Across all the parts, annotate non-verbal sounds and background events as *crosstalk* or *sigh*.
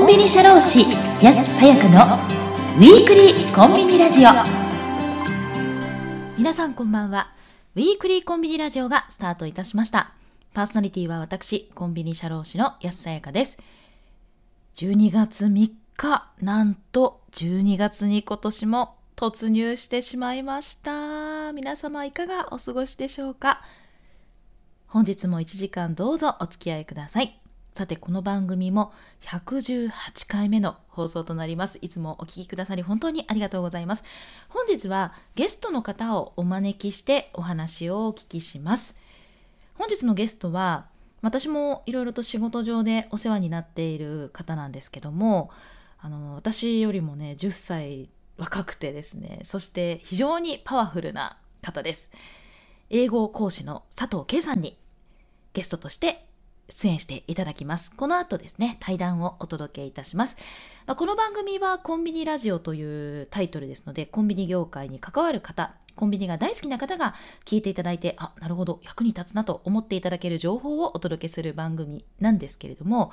コンビニ社労士安さやかのウィークリーコンビニラジオ皆さんこんばんはウィークリーコンビニラジオがスタートいたしましたパーソナリティは私コンビニ社労士の安さやかです12月3日なんと12月に今年も突入してしまいました皆様いかがお過ごしでしょうか本日も1時間どうぞお付き合いくださいさてこの番組も118回目の放送となりますいつもお聞きくださり本当にありがとうございます本日はゲストの方をお招きしてお話をお聞きします本日のゲストは私もいろいろと仕事上でお世話になっている方なんですけどもあの私よりもね10歳若くてですねそして非常にパワフルな方です英語講師の佐藤圭さんにゲストとして出演していただきます。この後ですね、対談をお届けいたします。まあ、この番組はコンビニラジオというタイトルですので、コンビニ業界に関わる方、コンビニが大好きな方が聞いていただいて、あ、なるほど、役に立つなと思っていただける情報をお届けする番組なんですけれども、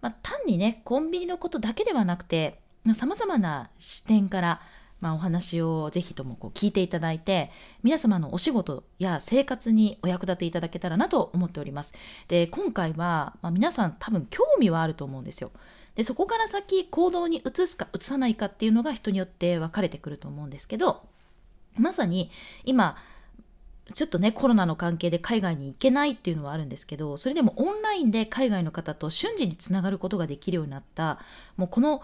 まあ、単にね、コンビニのことだけではなくて、様々な視点から、まあ、お話をぜひともこう聞いていただいて皆様のお仕事や生活にお役立ていただけたらなと思っております。で今回は、まあ、皆さん多分興味はあると思うんですよ。でそこから先行動に移すか移さないかっていうのが人によって分かれてくると思うんですけどまさに今ちょっとねコロナの関係で海外に行けないっていうのはあるんですけどそれでもオンラインで海外の方と瞬時につながることができるようになったもうこの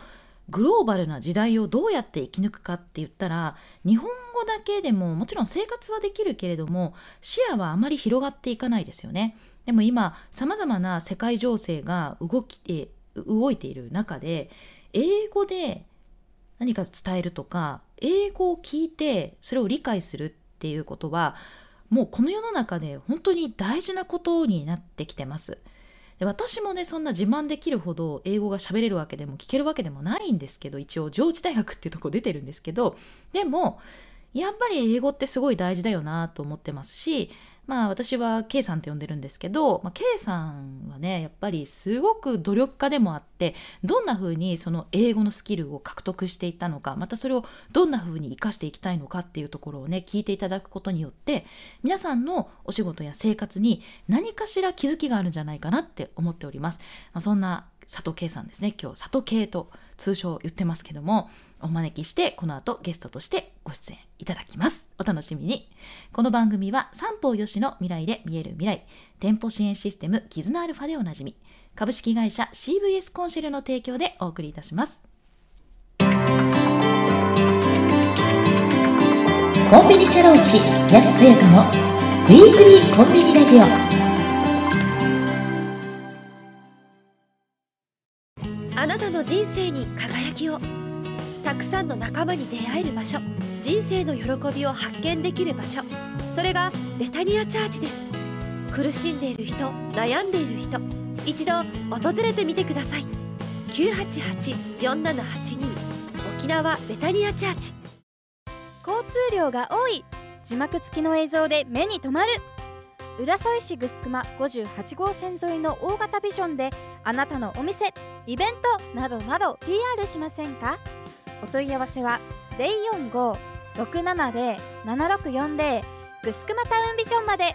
グローバルな時代をどうやって生き抜くかって言ったら日本語だけでももちろん生活はできるけれども視野はあまり広がっていかないですよね。でも今さまざまな世界情勢が動きて動いている中で英語で何か伝えるとか英語を聞いてそれを理解するっていうことはもうこの世の中で本当に大事なことになってきてます。で私もねそんな自慢できるほど英語が喋れるわけでも聞けるわけでもないんですけど一応上智大学っていうとこ出てるんですけどでもやっぱり英語ってすごい大事だよなと思ってますしまあ私は K さんって呼んでるんですけど、まあ、K さんはねやっぱりすごく努力家でもあってどんな風にその英語のスキルを獲得していったのかまたそれをどんな風に生かしていきたいのかっていうところをね聞いていただくことによって皆さんのお仕事や生活に何かしら気づきがあるんじゃないかなって思っております。まあ、そんな佐藤圭さんですね今日佐藤圭と通称言ってますけども、お招きしてこの後ゲストとしてご出演いただきます。お楽しみに。この番組は三方よしの未来で見える未来、店舗支援システム絆アルファでおなじみ、株式会社 CVS コンシェルの提供でお送りいたします。コンビニ社労士安末子のウィークリーコンビニラジオあなたの人生に輝きをたくさんの仲間に出会える場所人生の喜びを発見できる場所それがベタニアチャーチです苦しんでいる人悩んでいる人一度訪れてみてください988-4782沖縄ベタニアチャーチ交通量が多い字幕付きの映像で目に留まる浦添市城ス58号線沿いの大型ビジョンであなたのお店イベントなどなど PR しませんかお問い合わせは045-670-7640グスクマタウンビジョンまで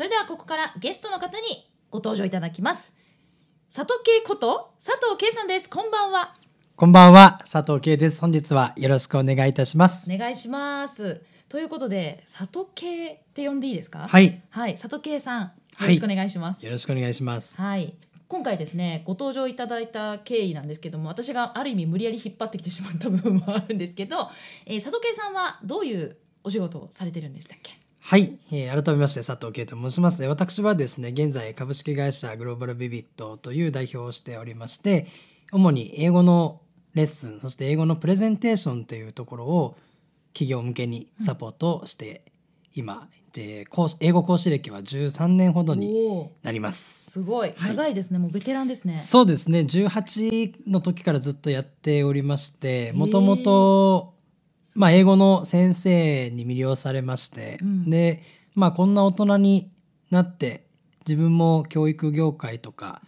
それではここからゲストの方にご登場いただきます佐藤圭こと佐藤圭さんですこんばんはこんばんは佐藤圭です本日はよろしくお願いいたしますお願いしますということで佐藤圭って呼んでいいですかはいはい佐藤圭さんよろしくお願いします、はい、よろしくお願いしますはい今回ですねご登場いただいた経緯なんですけども私がある意味無理やり引っ張ってきてしまった部分もあるんですけど、えー、佐藤圭さんはどういうお仕事をされてるんでしたっけはい、えー、改めまして佐藤慶と申します。私はですね、現在株式会社グローバルビビットという代表をしておりまして、主に英語のレッスン、そして英語のプレゼンテーションというところを企業向けにサポートして今、で英語講師歴は13年ほどになりますすごい、い、長いですねもうベテランですねそうですね18の時からずっとやっておりましてもともとまあ、英語の先生に魅了されまして、うん、で、まあ、こんな大人になって自分も教育業界とか、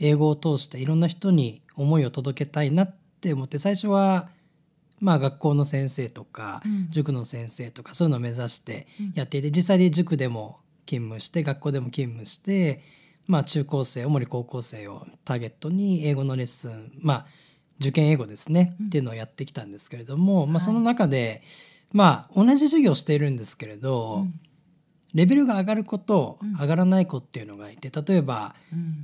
英語を通していろんな人に思いを届けたいなって思って最初は、まあ、学校の先生とか、塾の先生とかそういうのを目指してやっていて、実際に塾でも勤務して学校でも勤務して、まあ、中高生主に高校生をターゲットに英語のレッスンまあ受験英語ですね、うん、っていうのをやってきたんですけれども、まあ、その中で、まあ、同じ授業をしているんですけれど、レベルが上がる子と上がらない子っていうのがいて例えば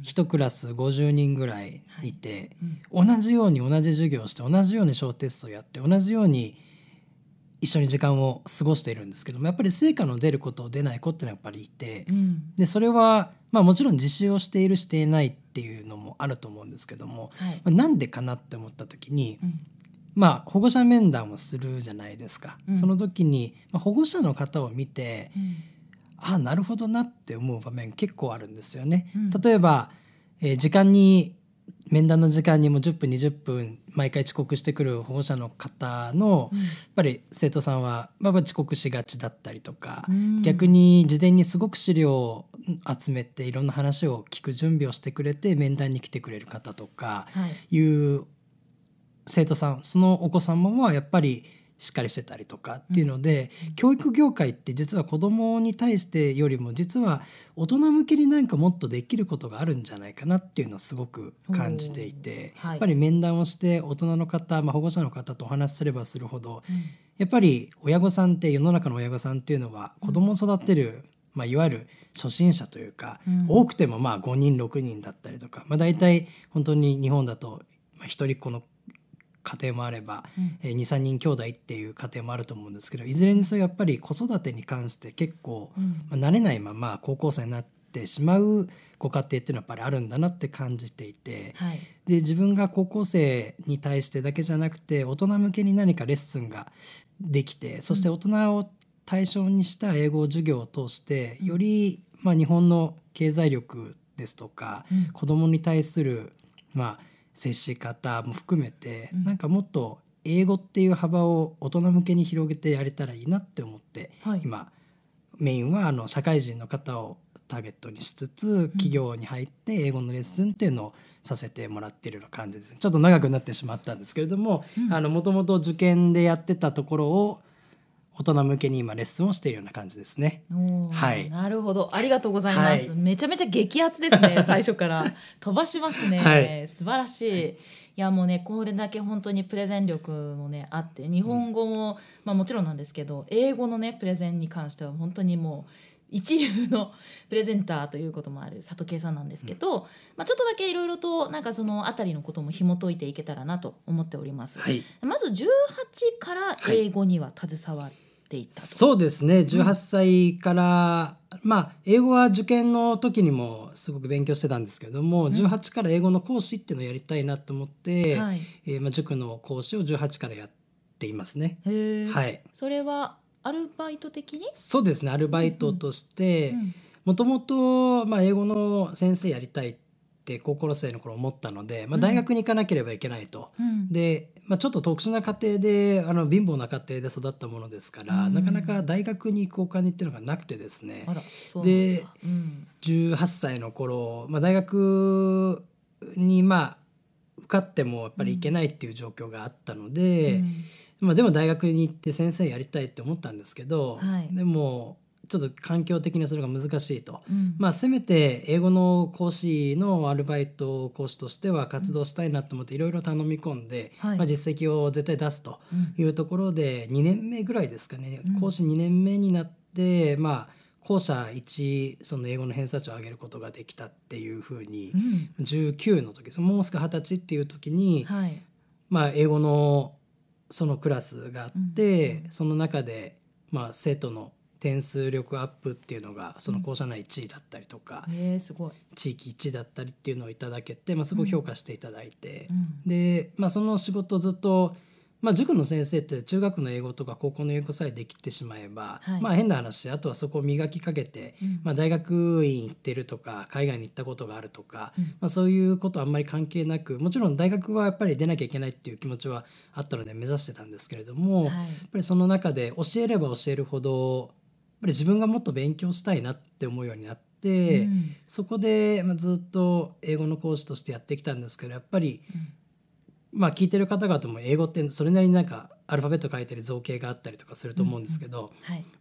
1クラス50人ぐらいいて、同じように同じ授業をして同じように小テストをやって同じように一緒に時間を過ごしているんですけどもやっぱり成果の出るこ子出ない子ってのはやっぱりいて、うん、でそれは、まあ、もちろん自習をしているしていないっていうのもあると思うんですけども、はい、まあ、なんでかなって思った時に、うん、まあ、保護者面談をするじゃないですか、うん、その時に、まあ、保護者の方を見て、ああなるほどなって思う場面結構あるんですよね。例えば、えー、時間に面談の時間にも10分20分毎回遅刻してくる保護者の方の、やっぱり生徒さんは、まあ、遅刻しがちだったりとか、逆に事前にすごく資料を集めていろんな話を聞く準備をしてくれて面談に来てくれる方とかいう生徒さんそのお子様はやっぱりしっかりしてたりとかっていうので、うん、教育業界って実は子どもに対してよりも実は大人向けになんかもっとできることがあるんじゃないかなっていうのをすごく感じていて、はい、やっぱり面談をして大人の方、まあ、保護者の方とお話しすればするほど、うん、やっぱり親御さんって世の中の親御さんっていうのは子どもを育てる、まあ、いわゆる初心者というか、うん、多くてもまあ5人6人だったりとか、まあ、大体本当に日本だと一人っ子の家庭もあれば、うん、えー、23人兄弟っていう家庭もあると思うんですけどいずれにせよやっぱり子育てに関して結構、うん、まあ、慣れないまま高校生になってしまうご家庭っていうのはやっぱりあるんだなって感じていて、はい、で自分が高校生に対してだけじゃなくて大人向けに何かレッスンができてそして大人を対象にした英語授業を通してより、まあ、日本の経済力ですとか、うん、子どもに対する、まあ、接し方も含めて、うん、なんかもっと英語っていう幅を大人向けに広げてやれたらいいなって思って、はい、今メインはあの社会人の方をターゲットにしつつ企業に入って英語のレッスンっていうのをさせてもらってるような感じですちょっと長くなってしまったんですけれどももともと受験でやってたところを大人向けに今レッスンをしているような感じですね。はい。なるほど、ありがとうございます。はい、めちゃめちゃ激アツですね。*laughs* 最初から飛ばしますね。はい、素晴らしい。はい、いやもうねこれだけ本当にプレゼン力もねあって日本語も、うん、まあもちろんなんですけど英語のねプレゼンに関しては本当にもう一流の *laughs* プレゼンターということもある佐藤圭さんなんですけど、うん、まあ、ちょっとだけいろいろとなんかその辺りのことも紐解いていけたらなと思っております、はい、まず18から英語には携わる、ていたそうですね18歳から、うん、まあ英語は受験の時にもすごく勉強してたんですけども、うん、18から英語の講師っていうのをやりたいなと思って、はい、えー、まあ、塾の講師を18からやっていますね。はい、それはアルバイト的にそうですねアルバイトとしてもともと英語の先生やりたいってって高校生の頃思ったので、まあ、大学に行かなければいけないと、うん、で、まあ、ちょっと特殊な家庭であの貧乏な家庭で育ったものですから、うん、なかなか大学に行くお金っていうのがなくてですねで、うん、18歳の頃、まあ、大学にまあ受かってもやっぱり行けないっていう状況があったので、まあ、でも大学に行って先生やりたいって思ったんですけど、はい、でもちょっと環境的にそれが難しいと、うん、まあせめて英語の講師のアルバイト講師としては活動したいなと思っていろいろ頼み込んで、まあ、実績を絶対出すというところで2年目ぐらいですかね、講師2年目になって、まあ校舎一その英語の偏差値を上げることができたっていうふうに、ん、19の時もうすぐ二十歳っていう時に、はい、まあ英語のそのクラスがあって、うん、その中でまあ生徒の点数力アップっていうのがその校舎内1位だったりとか、地域1位だったりっていうのをいただけて、まあ、すごい評価していただいて、で、まあ、その仕事ずっと、まあ、塾の先生って中学の英語とか高校の英語さえできてしまえば、まあ、変な話あとはそこを磨きかけて、まあ、大学院行ってるとか海外に行ったことがあるとか、まあ、そういうことあんまり関係なくもちろん大学はやっぱり出なきゃいけないっていう気持ちはあったので目指してたんですけれども、やっぱりその中で教えれば教えるほどぱり自分がもっと勉強したいなって思うようになって、うん、そこで、まずっと英語の講師としてやってきたんですけどやっぱり、うん、まあ聞いてる方々も英語ってそれなりになんかアルファベット書いてる造形があったりとかすると思うんですけど、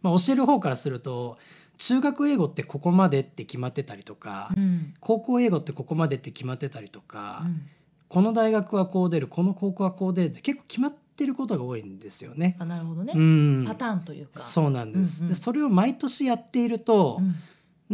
ま教える方からすると中学英語ってここまでって決まってたりとか、うん、高校英語ってここまでって決まってたりとか、この大学はこう出るこの高校はこう出るって結構決まってってることが多いんですよね。あなるほどね、うん、パターンというかそうなんです、うんうん、でそれを毎年やっていると、うん、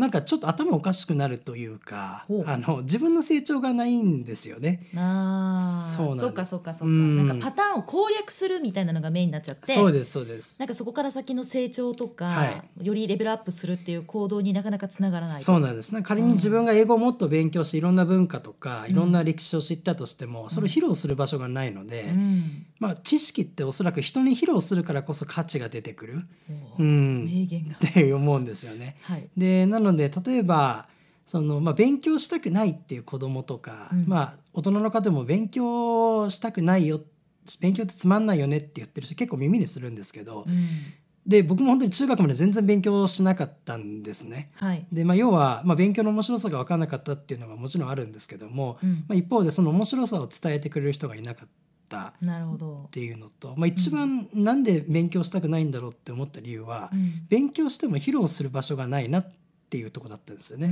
なんかちょっと頭おかしくなるというかあの自分の成長がないんですよね。あそうそうかそうかそうか、うん、なんかパターンを攻略するみたいなのがメインになっちゃってそうですそうですなんかそこから先の成長とか、はい、よりレベルアップするっていう行動になかなかつながらないそうなんです仮に自分が英語をもっと勉強していろんな文化とか、いろんな歴史を知ったとしても、それを披露する場所がないので、うん、まあ、知識っておそらく人に披露するからこそ価値が出てくる、うん、名言がって思うんですよね。はい、でなので例えばその、まあ、勉強したくないっていう子供とか、うん、まあ、大人の方も勉強したくないよ勉強ってつまんないよねって言ってる人結構耳にするんですけど、うん、で僕も本当に中学まで全然勉強しなかったんですね。はい、で、まあ、要は、まあ、勉強の面白さが分からなかったっていうのはもちろんあるんですけども、うん、まあ、一方でその面白さを伝えてくれる人がいなかった。なるほどっていうのと、まあ、一番なんで勉強したくないんだろうって思った理由は、うん、勉強しても披露する場所がないなっっていうとこだったんですよね。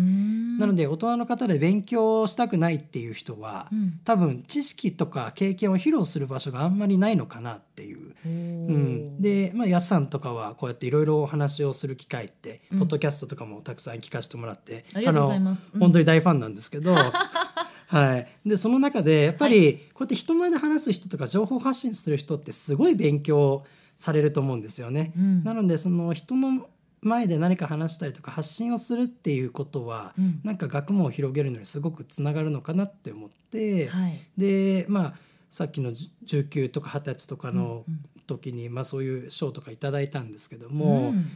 なので大人の方で勉強したくないっていう人は、うん、多分知識とか経験を披露する場所があんまりないのかなっていう。うん、で、まあ、やさんとかはこうやっていろいろお話をする機会って、うん、ポッドキャストとかもたくさん聞かせてもらって、あの本当に大ファンなんですけど。*laughs* はい、でその中でやっぱりこうやって人前で話す人とか情報発信する人ってすごい勉強されると思うんですよね。うん、なのでその人の前で何か話したりとか発信をするっていうことは、うん、なんか学問を広げるのにすごくつながるのかなって思って、はい、でまあさっきの19とか20歳とかの時に、うんうん、まあ、そういう賞とか頂いたんですけども、うん、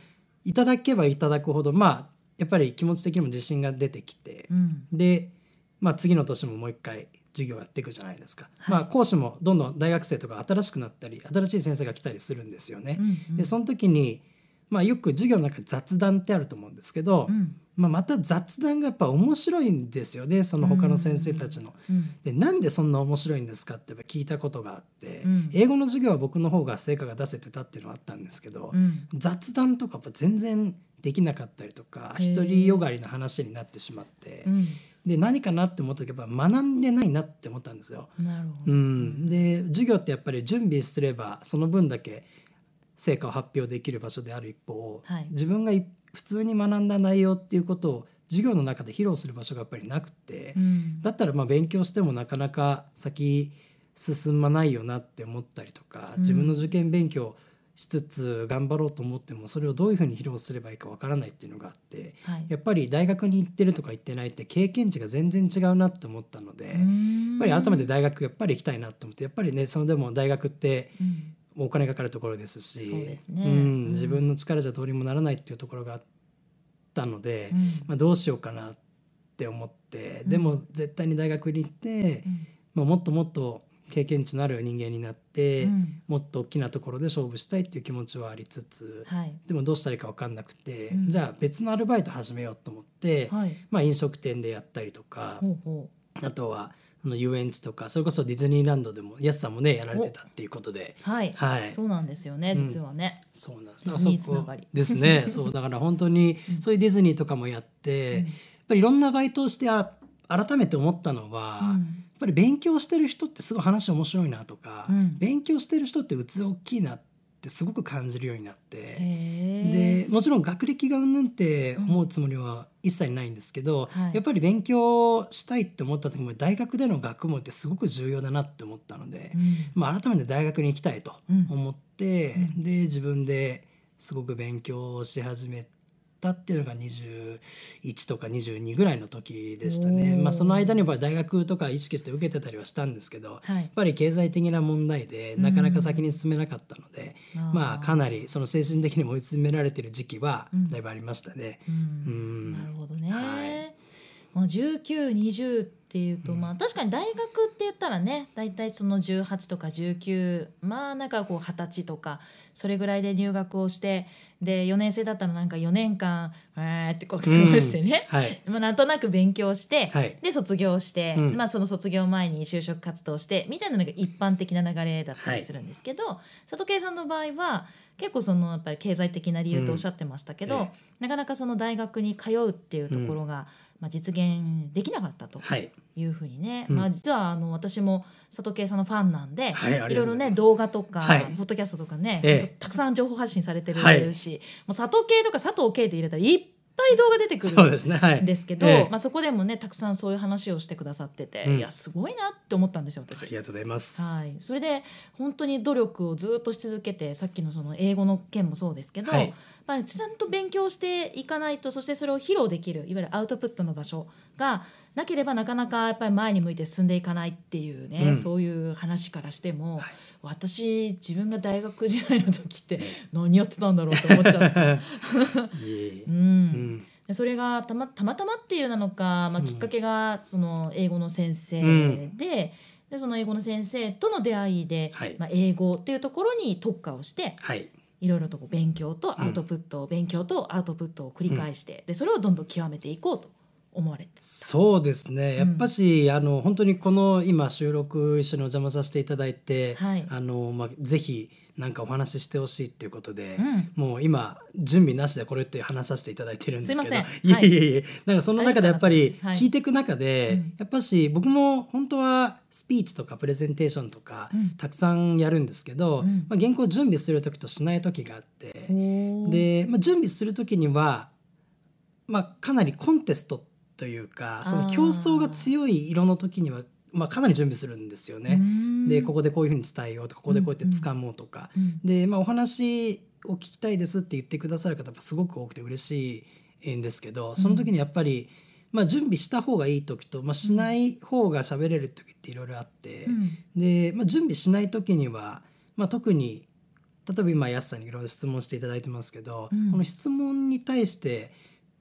いただけばいただくほどまあやっぱり気持ち的にも自信が出てきて、うん、で、まあ、次の年ももう一回授業やっていくじゃないですか、はい、まあ、講師もどんどん大学生とか新しくなったり新しい先生が来たりするんですよね。うんうん、でその時にまあ、よく授業の中で雑談ってあると思うんですけど、うん、まあ、また雑談がやっぱ面白いんですよねその他の先生たちの。うん、でなんでそんな面白いんですかって聞いたことがあって、うん、英語の授業は僕の方が成果が出せてたっていうのはあったんですけど、雑談とかやっぱ全然できなかったりとか独りよがりな話になってしまって。で何かなって思った時やっぱ学んでないなって思ったんですよ。うん、で授業ってやっぱり準備すればその分だけ成果を発表できる場所である一方、はい、自分が普通に学んだ内容っていうことを授業の中で披露する場所がやっぱりなくて、うん、だったらまあ勉強してもなかなか先進まないよなって思ったりとか、自分の受験勉強しつつ頑張ろうと思ってもそれをどういうふうに披露すればいいかわからないっていうのがあって、はい、やっぱり大学に行ってるとか行ってないって経験値が全然違うなって思ったのでやっぱり改めて大学やっぱり行きたいなと思ってやっぱりねそのでも大学ってお金かかるところですしうん、自分の力じゃどうにもならないっていうところがあったので、うん、まあ、どうしようかなって思って、うん、でも絶対に大学に行って、まあ、もっともっと経験値のある人間になって、もっと大きなところで勝負したいっていう気持ちはありつつ、はい、でもどうしたらいいか分かんなくて、じゃあ別のアルバイト始めようと思って、はい、まあ、飲食店でやったりとか、ほうほうあとはあの遊園地とかそれこそディズニーランドでも安さんもねやられてたっていうことで、はい、はい、そうなんですよね実はね、そうなんですディズニーつながりですねそう *laughs* だから本当にそういうディズニーとかもやって、うん、やっぱりいろんなバイトをしてあ改めて思ったのは、うん、やっぱり勉強してる人ってすごい話面白いなとか、勉強してる人って器大きいなってってすごく感じるようになってでもちろん学歴がうんぬんって思うつもりは一切ないんですけど、うんはい、やっぱり勉強したいって思った時も大学での学問ってすごく重要だなって思ったので、うん、まあ、改めて大学に行きたいと思って、うん、で自分ですごく勉強し始めったっていうのが21とか22ぐらいの時でしたね、まあ、その間にやっぱり大学とか意識して受けてたりはしたんですけど、はい、やっぱり経済的な問題でなかなか先に進めなかったので、まあ、かなりその精神的にも追い詰められてる時期はだいぶありましたね。うんなるほどね、はいまあ、1920っていうと、まあ確かに大学って言ったらね大体その18とか19まあなんかこう二十歳とかそれぐらいで入学をしてで4年生だったらなんか4年間えーってこう過ごしてね、うんはい、*laughs* まあ、なんとなく勉強して、はい、で卒業して、うん、まあ、その卒業前に就職活動してみたいなのが一般的な流れだったりするんですけど、はい、佐藤圭さんの場合は結構そのやっぱり経済的な理由とおっしゃってましたけど、うん、なかなかその大学に通うっていうところが、まあ、実現できなかったというふうにね、うん、まあ、実はあの私も佐藤圭さんのファンなんで、はい、いろいろね動画とか、はい、ポッドキャストとかね、ええ、たくさん情報発信されてるし、はい、もう佐藤圭とか佐藤圭って入れたらいっっぱい動画出てくるんですけど、はいええ、まあ、そこでもねたくさんそういう話をしてくださってて、うん、いやすごいなって思ったんですよ私。ありがとうございます、はい、それで本当に努力をずっとし続けてさっきのその英語の件もそうですけど、はい、まあ、ちゃんと勉強していかないとそしてそれを披露できるいわゆるアウトプットの場所がなければなかなかやっぱり前に向いて進んでいかないっていうね、うん、そういう話からしても。はい私自分が大学時代の時って *laughs* 何やってたんだろうと思っちゃった。*laughs* *laughs* うんそれがたまたまたまっていうなのか、まあ、きっかけがその英語の先生でうん、でその英語の先生との出会いで、はい、まあ、英語っていうところに特化をして、はい、いろいろとこう勉強とアウトプットを、うん、勉強とアウトプットを繰り返して、でそれをどんどん極めていこうと。思われてそうですねやっぱし、うん、あの本当にこの今収録一緒にお邪魔させていただいて、はい、あのまあ、ぜひなんかお話ししてほしいっていうことで、うん、もう今準備なしでこれって話させていただいてるんですけどいや *laughs* いやいや、はなんかその中でやっぱり聞いていく中で、はい、やっぱし僕も本当はスピーチとかプレゼンテーションとか、たくさんやるんですけど、まあ、原稿準備する時としない時があって、で、まあ、準備する時には、まあ、かなりコンテストってというかその競争が強い色の時にはまあ、かなり準備するんですよね。でここでこういうふうに伝えようとかここでこうやって掴もうとか、うんうん、で、まあ、お話を聞きたいですって言ってくださる方すごく多くて嬉しいんですけどその時にやっぱり、まあ、準備した方がいい時と、まあ、しない方が喋れる時っていろいろあって、うん、で、まあ、準備しない時には、まあ、特に例えば今安さんにいろいろ質問していただいてますけど、この質問に対して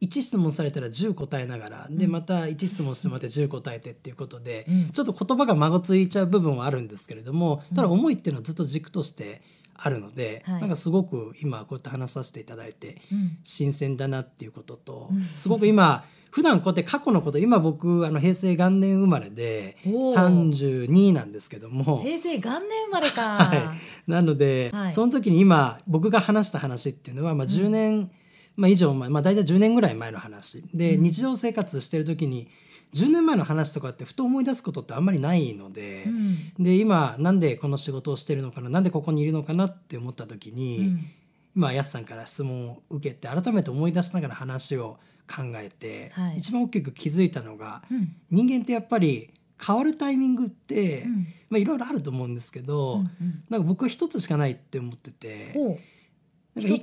1質問されたら10答えながらでまた1質問してもらって10答えてっていうことで、ちょっと言葉がまごついちゃう部分はあるんですけれどもただ思いっていうのはずっと軸としてあるので、なんかすごく今こうやって話させていただいて新鮮だなっていうことと、うん、すごく今普段こうやって過去のこと今僕あの平成元年生まれで32なんですけども平成元年生まれか、はい、なので、はい、その時に今僕が話した話っていうのは、まあ、10年、うんまあ、以上前、まあ、大体10年ぐらい前の話で、うん、日常生活してる時に10年前の話とかってふと思い出すことってあんまりないのでうん、で今なんでこの仕事をしてるのかななんでここにいるのかなって思った時に、うん、今やすさんから質問を受けて改めて思い出しながら話を考えて、はい、一番大きく気づいたのが、うん、人間ってやっぱり変わるタイミングって、まあ、いろいろあると思うんですけど、うんうん、なんか僕は一つしかないって思ってて。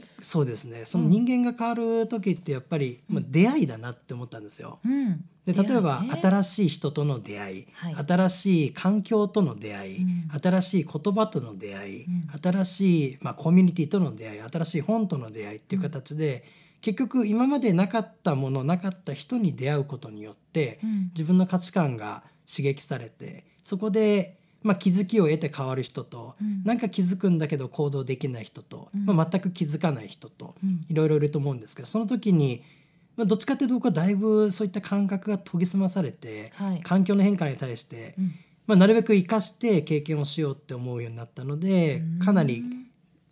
そうですねその人間が変わる時ってやっぱり、まあ、出会いだなって思ったんですよ。うん、で例えば、ね、新しい人との出会い、はい、新しい環境との出会い、うん、新しい言葉との出会い、うん、新しい、まあ、コミュニティとの出会い新しい本との出会いっていう形で、結局今までなかったものなかった人に出会うことによって、自分の価値観が刺激されてそこでまあ、気づきを得て変わる人と、何、うん、か気づくんだけど行動できない人と、うん、まあ、全く気づかない人と、いろいろいると思うんですけどその時に、まあ、どっちかっていうと僕はだいぶそういった感覚が研ぎ澄まされて、はい、環境の変化に対して、うん、まあ、なるべく生かして経験をしようって思うようになったのでかなり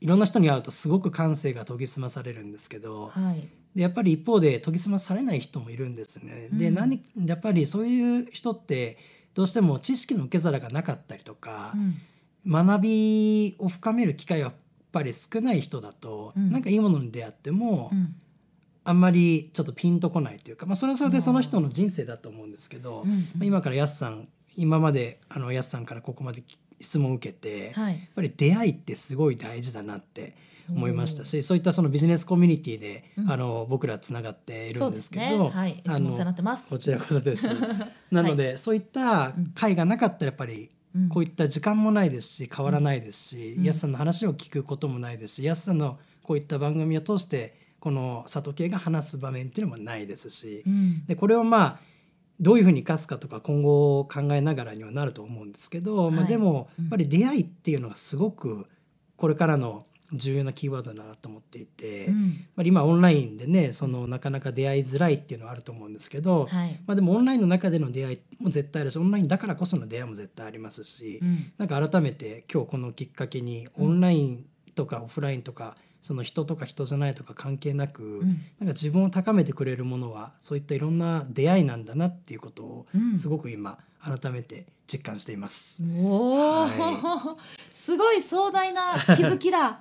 いろんな人に会うとすごく感性が研ぎ澄まされるんですけど。はいでやっぱり一方で研ぎ澄まされない人もいるんですね。で、何やっぱりそういう人ってどうしても知識の受け皿がなかったりとか、うん、学びを深める機会はやっぱり少ない人だと、うん、なんかいいものに出会っても、うん、あんまりちょっとピンとこないというか、まあ、それはそれでその人の人生だと思うんですけど、うんうん、まあ、今からやすさん今まであのやすさんからここまで質問を受けて、はい、やっぱり出会いってすごい大事だなって思いましたし、そういったそのビジネスコミュニティで、あの僕らつながっているんですけど、はい、あのこちらこそです。*laughs* なので、そういった会がなかったらやっぱりこういった時間もないですし変わらないですし、安さんの話を聞くこともないですし、安さんのこういった番組を通してこの里系が話す場面っていうのもないですし、でこれをまあどういうふうに生かすかとか今後考えながらにはなると思うんですけど、まあ、でもやっぱり出会いっていうのがすごくこれからの重要なキーワードだなと思っていて、うん、まあ、今オンラインでねそのなかなか出会いづらいっていうのはあると思うんですけど、はい、まあ、でもオンラインの中での出会いも絶対あるしオンラインだからこその出会いも絶対ありますし、うん、なんか改めて今日このきっかけにオンラインとかオフラインとか、その人とか人じゃないとか関係なく、うん、なんか自分を高めてくれるものはそういったいろんな出会いなんだなっていうことをすごく今、改めて実感しています。おはい、すごい壮大な気づきだ。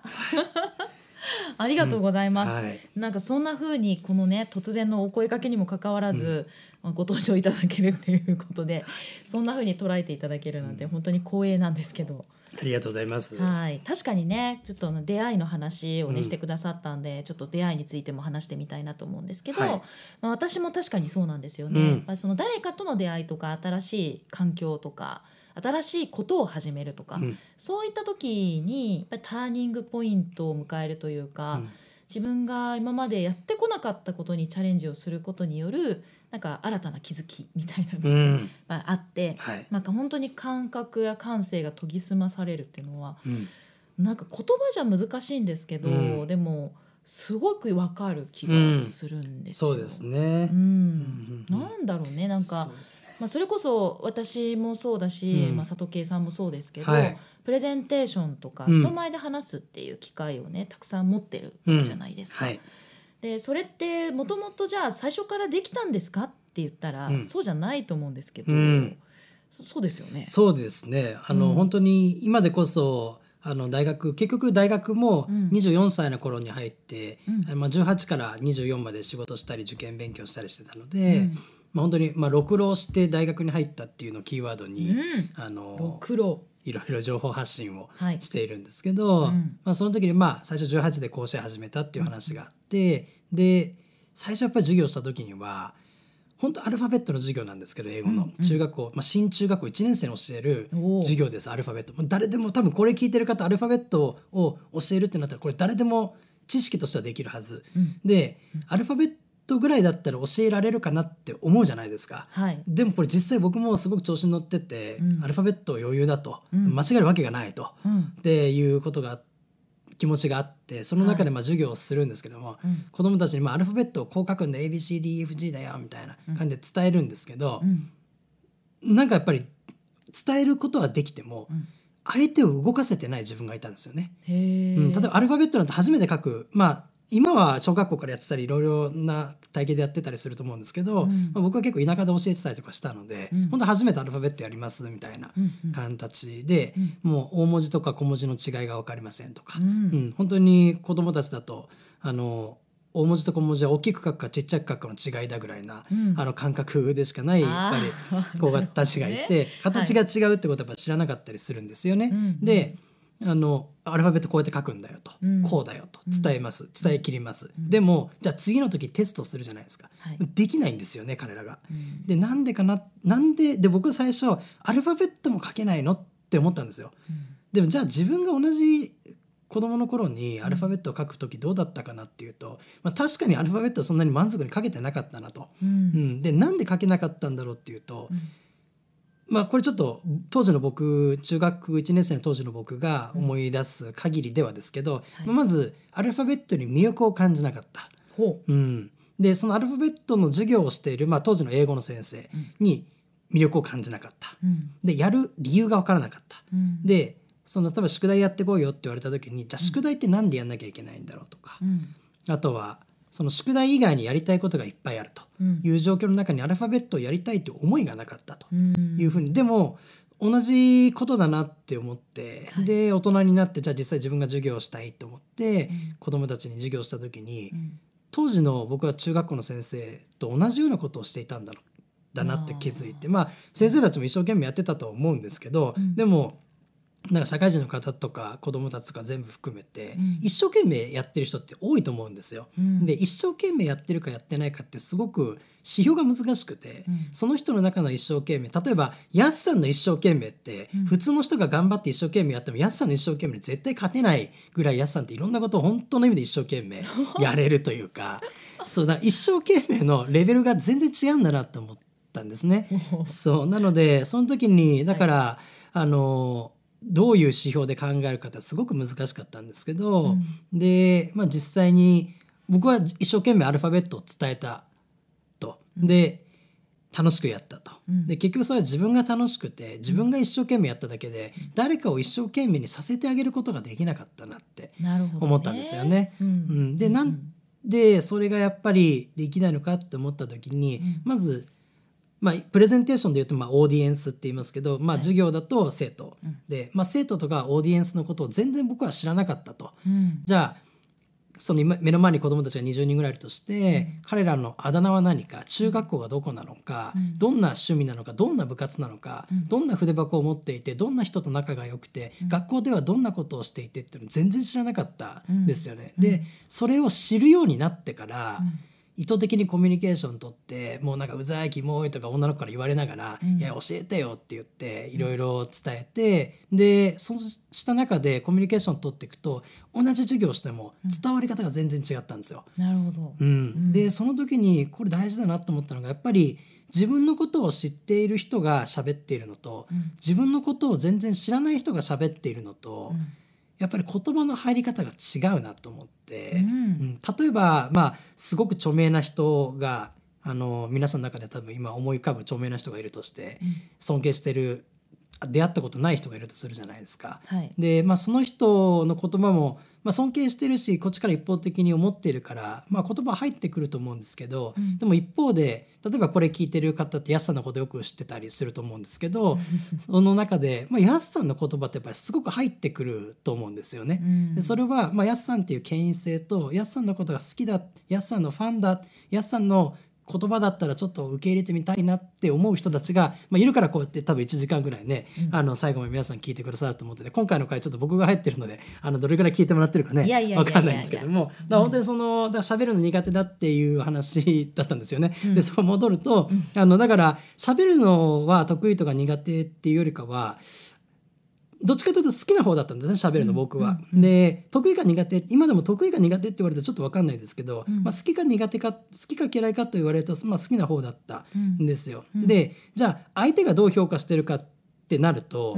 ありがとうございます。うんはい、なんかそんな風にこのね突然のお声かけにもかかわらず、うん、ご登場いただけるということで、そんな風に捉えていただけるなんて本当に光栄なんですけど。*laughs* ありがとうございます。はい、確かにね、ちょっと出会いの話をね、うん、してくださったんで、ちょっと出会いについても話してみたいなと思うんですけど、はい、まあ私も確かにそうなんですよね。うん、まあその誰かとの出会いとか、新しい環境とか。新しいことを始めるとか、うん、そういった時にやっぱターニングポイントを迎えるというか、自分が今までやってこなかったことにチャレンジをすることによるなんか新たな気づきみたいなのがあって、うんはい、なんか本当に感覚や感性が研ぎ澄まされるっていうのは、うん、なんか言葉じゃ難しいんですけど、うん、でもすごくわかる気がするんですよ、うん、そうですね、うん、なんだろうねなんかそ、ね、まあ、それこそ私もそうだし、まあ、里圭さんもそうですけど、はい、プレゼンテーションとか人前で話すっていう機会をねたくさん持ってるわけじゃないですか。はいでそれってもともとじゃあ最初からできたんですかって言ったら、うん、そうじゃないと思うんですけど、うん、そそうですよね。そうですねあの、うん、本当に今でこそあの大学結局大学も24歳の頃に入って、まあ、18から24まで仕事したり受験勉強したりしてたので。まあ、本当に、まあ、ろ浪して大学に入ったっていうのをキーワードに、あのいろいろ情報発信をしているんですけど、はいうん、まあ、その時にまあ最初18で講師始めたっていう話があって、うん、で最初やっぱり授業した時には本当アルファベットの授業なんですけど英語の、うんうん、中学校、まあ、新中学校1年生に教える授業ですアルファベット誰でも多分これ聞いてる方アルファベットを教えるってなったらこれ誰でも知識としてはできるはず、うん、でアルファベットぐらいだったら教えられるかなって思うじゃないですか、はい、でもこれ実際僕もすごく調子に乗ってて、うん、アルファベットを余裕だと、うん、間違えるわけがないと、うん、っていうことが気持ちがあってその中でまあ授業をするんですけども、はい、子どもたちにまあアルファベットをこう書くんで ABCDFG だよみたいな感じで伝えるんですけど、うん、なんかやっぱり伝えることはできても、相手を動かせてない自分がいたんですよね。うん、例えばアルファベットなんて初めて書く、まあ、今は小学校からやってたりいろいろな体験でやってたりすると思うんですけど、うん、まあ、僕は結構田舎で教えてたりとかしたので、うん、本当初めてアルファベットやりますみたいな形で、うんもう大文字とか小文字の違いが分かりませんとか、うん、うん、本当に子どもたちだとあの大文字と小文字は大きく書くかちっちゃく書くかの違いだぐらいな、うん、あの感覚でしかないやっぱり子たちがいて、*laughs* ね、形が違うってことは知らなかったりするんですよね。はい、であのアルファベットこうやって書くんだよと、うん、こうだよと伝えます、うん、伝えきります、うん、でもじゃあ次の時テストするじゃないですか、はい、できないんですよね彼らが。でなんでかななんでで僕は最初アルファベットも書けないのって思ったんですよ。でもじゃあ自分が同じ子供の頃にアルファベットを書く時どうだったかなっていうと、まあ、確かにアルファベットはそんなに満足に書けてなかったなと。うんでなんで書けなかったんだろうっていうと。まあこれちょっと当時の僕中学1年生の当時の僕が思い出す限りではですけど、うんはい、まずアルファベットに魅力を感じなかった。ううん、でそのアルファベットの授業をしている、まあ、当時の英語の先生に魅力を感じなかった。うん、でやる理由が分からなかった。うん、でその例えば宿題やってこいよって言われた時にじゃあ宿題って何でやんなきゃいけないんだろうとか、あとはその宿題以外にやりたいことがいっぱいあるという状況の中にアルファベットをやりたいという思いがなかったというふうに、でも同じことだなって思って、はい、で大人になってじゃあ実際自分が授業をしたいと思って、うん、子どもたちに授業した時に、うん、当時の僕は中学校の先生と同じようなことをしていたんだろだなって気づいてまあ先生たちも一生懸命やってたと思うんですけど、うん、でもなんか社会人の方とか子供たちとか全部含めて、うん、一生懸命やってる人って多いと思うんですよ。うん、で一生懸命やってるかやってないかってすごく指標が難しくて、うん、その人の中の一生懸命例えばやすさんの一生懸命って、普通の人が頑張って一生懸命やってもやすさんの一生懸命絶対勝てないぐらいやすさんっていろんなことを本当の意味で一生懸命 *laughs* やれるというかそうだ一生懸命のレベルが全然違うんだなと思ったんですね。*laughs* そうなのでその時にだから、はい、あのどういう指標で考えるかってすごく難しかったんですけど、うん、で、まあ、実際に僕は一生懸命アルファベットを伝えたと。で、楽しくやったと、で結局それは自分が楽しくて自分が一生懸命やっただけで、誰かを一生懸命にさせてあげることができなかったなって思ったんですよね。ねうん、でなんでそれがやっぱりできないのかって思った時に、まずまあ、プレゼンテーションでいうと、まあ、オーディエンスって言いますけど、まあ、授業だと生徒、で、まあ、生徒とかオーディエンスのことを全然僕は知らなかったと、うん、じゃあその目の前に子どもたちが20人ぐらいいるとして、うん、彼らのあだ名は何か中学校はどこなのか、うん、どんな趣味なのかどんな部活なのか、どんな筆箱を持っていてどんな人と仲が良くて、学校ではどんなことをしていてっていうの全然知らなかったですよね。でそれを知るようになってから、意図的にコミュニケーション取ってもうなんかうざいキモいとか女の子から言われながら「うん、いや教えてよ」って言っていろいろ伝えて、うん、でそうした中でコミュニケーション取っていくと同じ授業しても伝わり方が全然違ったんですよ。なるほど、うんでその時にこれ大事だなと思ったのがやっぱり自分のことを知っている人が喋っているのと、うん、自分のことを全然知らない人が喋っているのと。うんやっぱり言葉の入り方が違うなと思って、うん、うん、例えば、まあ、すごく著名な人があの皆さんの中で多分今思い浮かぶ著名な人がいるとして、うん、尊敬してる出会ったことない人がいるとするじゃないですか。はい、で、まあ、その人の言葉もまあ、尊敬してるしこっちから一方的に思ってるから、まあ、言葉入ってくると思うんですけど、うん、でも一方で例えばこれ聞いてる方ってやすさんのことよく知ってたりすると思うんですけどその中で、まあ、やすさんの言葉ってやっぱりすごく入ってくると思うんですよね。うん、でそれは、まあ、やさんっていう権威性とやさんのことが好きだやさんのファンだやさんの言葉だったらちょっと受け入れてみたいなって思う人たちが、まあ、いるからこうやって多分1時間ぐらいね、うん、あの最後まで皆さん聞いてくださると思ってて今回の回ちょっと僕が入ってるのであのどれぐらい聞いてもらってるかね分かんないんですけどもだ本当にそのだ喋るの苦手だっていう話だったんですよね。うん、でそう戻ると、あのだから喋るのは得意とか苦手っていうよりかはどっちかというと好きな方だったんですね喋るの僕は。うんうん、で得意か苦手今でも得意か苦手って言われるとちょっと分かんないですけど、うん、まあ、好きか苦手か好きか嫌いかと言われると、まあ、好きな方だったんですよ。でじゃあ相手がどう評価してるかってなると。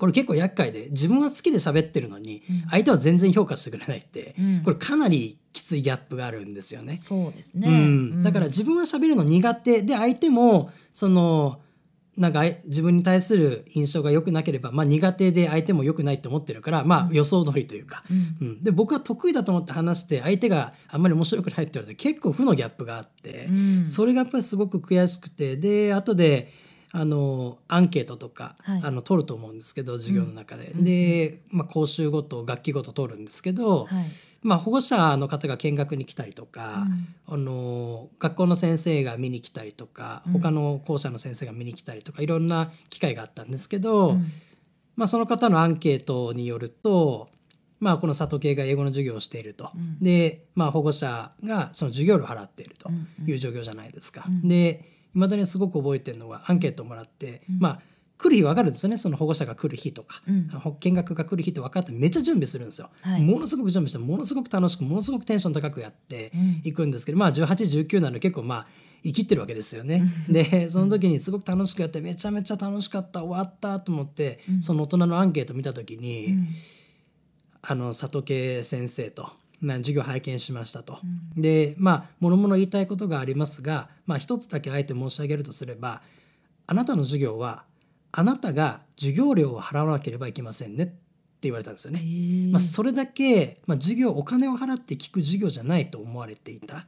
これ結構厄介で自分は好きで喋ってるのに、相手は全然評価してくれないって、これかなりきついギャップがあるんですよね。そうですね、だから自分は喋るの苦手で相手もそのなんか自分に対する印象が良くなければ、まあ、苦手で相手も良くないと思ってるから、まあ、予想通りというか、うん、うん、で僕は得意だと思って話して相手があんまり面白くないって言われて結構負のギャップがあって、うん、それがやっぱりすごく悔しくてで後であのアンケートとか、はい、あの取ると思うんですけど授業の中で、うん、で、まあ、講習ごと楽器ごと取るんですけど。はいまあ、保護者の方が見学に来たりとか、うん、あの学校の先生が見に来たりとか、他の校舎の先生が見に来たりとかいろんな機会があったんですけど、うん、まあ、その方のアンケートによると、まあ、この里系が英語の授業をしていると、で、まあ、保護者がその授業料を払っているという状況じゃないですか。で未だにすごく覚えてるのがアンケートをもらって、まあ来る日分かるんですよねその保護者が来る日とか、うん、見学が来る日って分かってめっちゃ準備するんですよ、はい、ものすごく準備してものすごく楽しくものすごくテンション高くやっていくんですけど、うん、まあ1819なので結構まあ生きてるわけですよね。でその時にすごく楽しくやってめちゃめちゃ楽しかった終わったと思って、うん、その大人のアンケート見た時に、うん、あの里家先生と。まあ、授業拝見しましたと。うん、でまあもろもろ言いたいことがありますが、まあ、一つだけあえて申し上げるとすればあなたの授業はあなたが授業料を払わなければいけませんねって言われたんですよね。まあ、それだけ、まあ、授業お金を払って聞く授業じゃないと思われていた。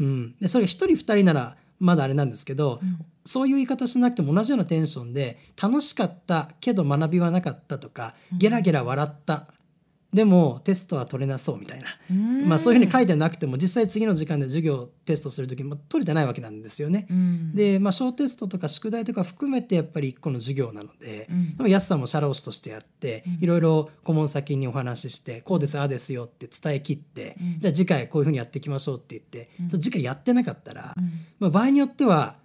うん、うん、でそれ1人2人ならまだあれなんですけど、うん、そういう言い方しなくても同じようなテンションで楽しかったけど学びはなかったとかゲラゲラ笑ったでもテストは取れなそうみたいな、まあ、そういうふうに書いてなくても実際次の時間で授業テストする時も取れてないわけなんですよね。で、まあ、小テストとか宿題とか含めてやっぱり1個の授業なので、うん、安さんも社労士としてやって、いろいろ顧問先にお話ししてこうですああですよって伝えきって、うん、じゃあ次回こういうふうにやっていきましょうって言って、うん、次回やってなかったら、まあ、場合によっては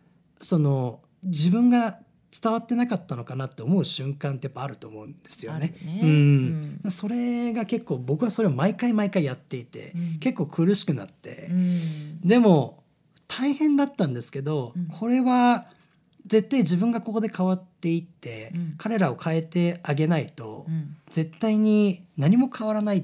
その自分が伝わってなかったのかなって思う瞬間ってやっぱあると思うんですよね。ねうん、うん、それが結構僕はそれを毎回毎回やっていて、うん、結構苦しくなって、うん、でも大変だったんですけど、これは絶対自分がここで変わっていって、彼らを変えてあげないと、絶対に何も変わらないっ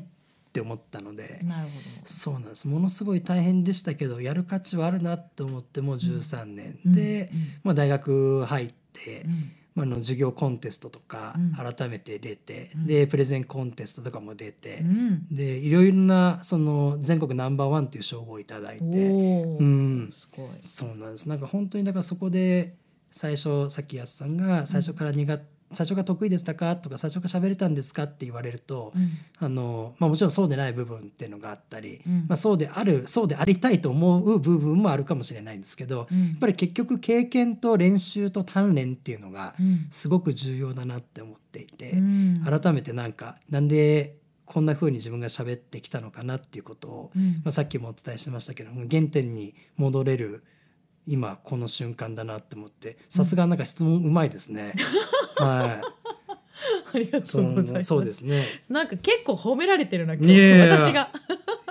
て思ったのでなるほどそうなんですものすごい大変でしたけどやる価値はあるなと思ってもう13年、で、まあ、大学入って。、うん、まあ、の授業コンテストとか改めて出て、うん、でプレゼンコンテストとかも出て、でいろいろなその全国ナンバーワンっていう称号を頂いて、うん、そうなんですなんか本当にだからそこで最初さっき安さんが最初から苦手社長が得意でしたか?」とか「社長が喋れたんですか?」って言われると、うん、あのまあ、もちろんそうでない部分っていうのがあったり、うん、まあ、そうであるそうでありたいと思う部分もあるかもしれないんですけど、うん、やっぱり結局経験と練習と鍛錬っていうのがすごく重要だなって思っていて、改めてなんかなんでこんな風に自分が喋ってきたのかなっていうことを、まあ、さっきもお伝えしましたけど原点に戻れる今この瞬間だなって思ってさすがなんか質問うまいですね、*laughs* はい。ありがとうございます。そうですね。なんか結構褒められてるな、今日私が。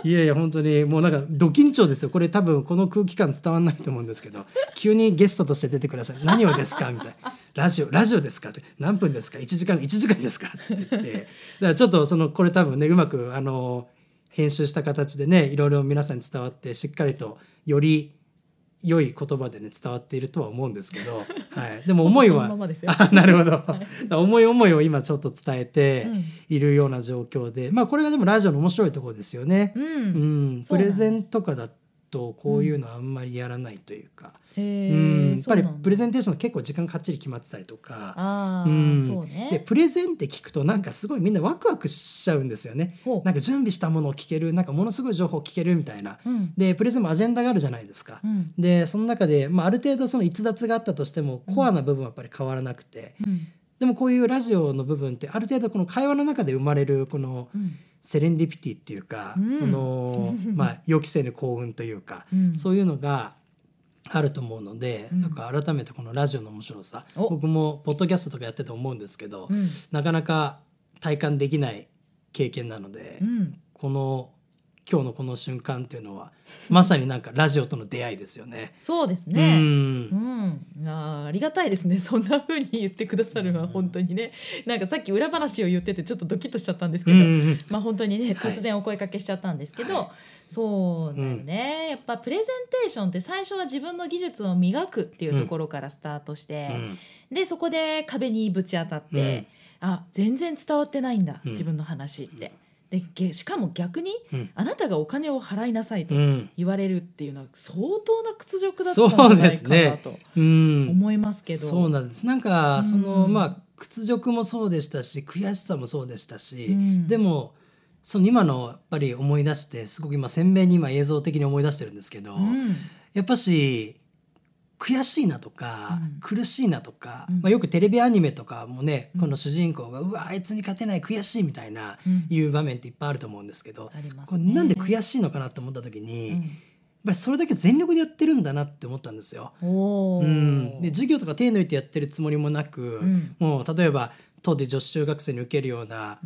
いやいや、本当に、もうなんか、ど緊張ですよ。これ多分、この空気感伝わらないと思うんですけど、急にゲストとして出てください。何をですかみたいな。ラジオ、ラジオですかって、何分ですか ?1 時間、1時間ですかって言って。だからちょっと、その、これ多分ね、うまく、あの、編集した形でね、いろいろ皆さんに伝わって、しっかりと、より、良い言葉でね伝わっているとは思うんですけど、*laughs* はい、でも思いはあなるほど、はい、思い思いを今ちょっと伝えているような状況で、うん、まあこれがでもラジオの面白いところですよね。うん、うん、プレゼンとかだとこういうのはあんまりやらないというか、うん、やっぱりプレゼンテーション結構時間かっちり決まってたりとかあ、うんそうね、でプレゼンって聞くとなんかすごいみんなワクワクしちゃうんですよねなんか準備したものを聞けるなんかものすごい情報を聞けるみたいな、うん、でプレゼンもアジェンダがあるじゃないですか、うん、でその中で、まあ、ある程度その逸脱があったとしてもコアな部分はやっぱり変わらなくて、うん、でもこういうラジオの部分ってある程度この会話の中で生まれるこの、セレンディピティっていうか、この *laughs* まあ、予期せぬ幸運というか、そういうのがあると思うので、うん、なんか改めてこのラジオの面白さ僕もポッドキャストとかやってて思うんですけど、うん、なかなか体感できない経験なので、うん、この今日のこの瞬間っていうのはまさになんかラジオとの出会いですよね。そうですね。うん、うん、あありがたいですね。そんな風に言ってくださるのは本当にね、なんかさっき裏話を言っててちょっとドキッとしちゃったんですけど、うん、まあ本当にね突然お声かけしちゃったんですけど、はい、そうだよね、うん、やっぱプレゼンテーションって最初は自分の技術を磨くっていうところからスタートして、うん、でそこで壁にぶち当たって、うん、あ全然伝わってないんだ、自分の話って。でしかも逆に、あなたがお金を払いなさいと言われるっていうのは相当な屈辱だったんじゃないかなと思いますけど。そう、なんですなんか、そのまあ屈辱もそうでしたし悔しさもそうでしたし、でもその今のやっぱり思い出してすごく今鮮明に今映像的に思い出してるんですけど、うん、やっぱし悔しいなとか、うん、苦しいなとか、うん、まあ、よくテレビアニメとかもね、この主人公が「うわあいつに勝てない悔しい」みたいな、いう場面っていっぱいあると思うんですけど、ね、これなんで悔しいのかなと思った時に。やっぱりそれだけ全力でやってるんだなって思ったんですよ。うん、で授業とか手抜いてやってるつもりもなく、もう例えば当時女子中学生に受けるような、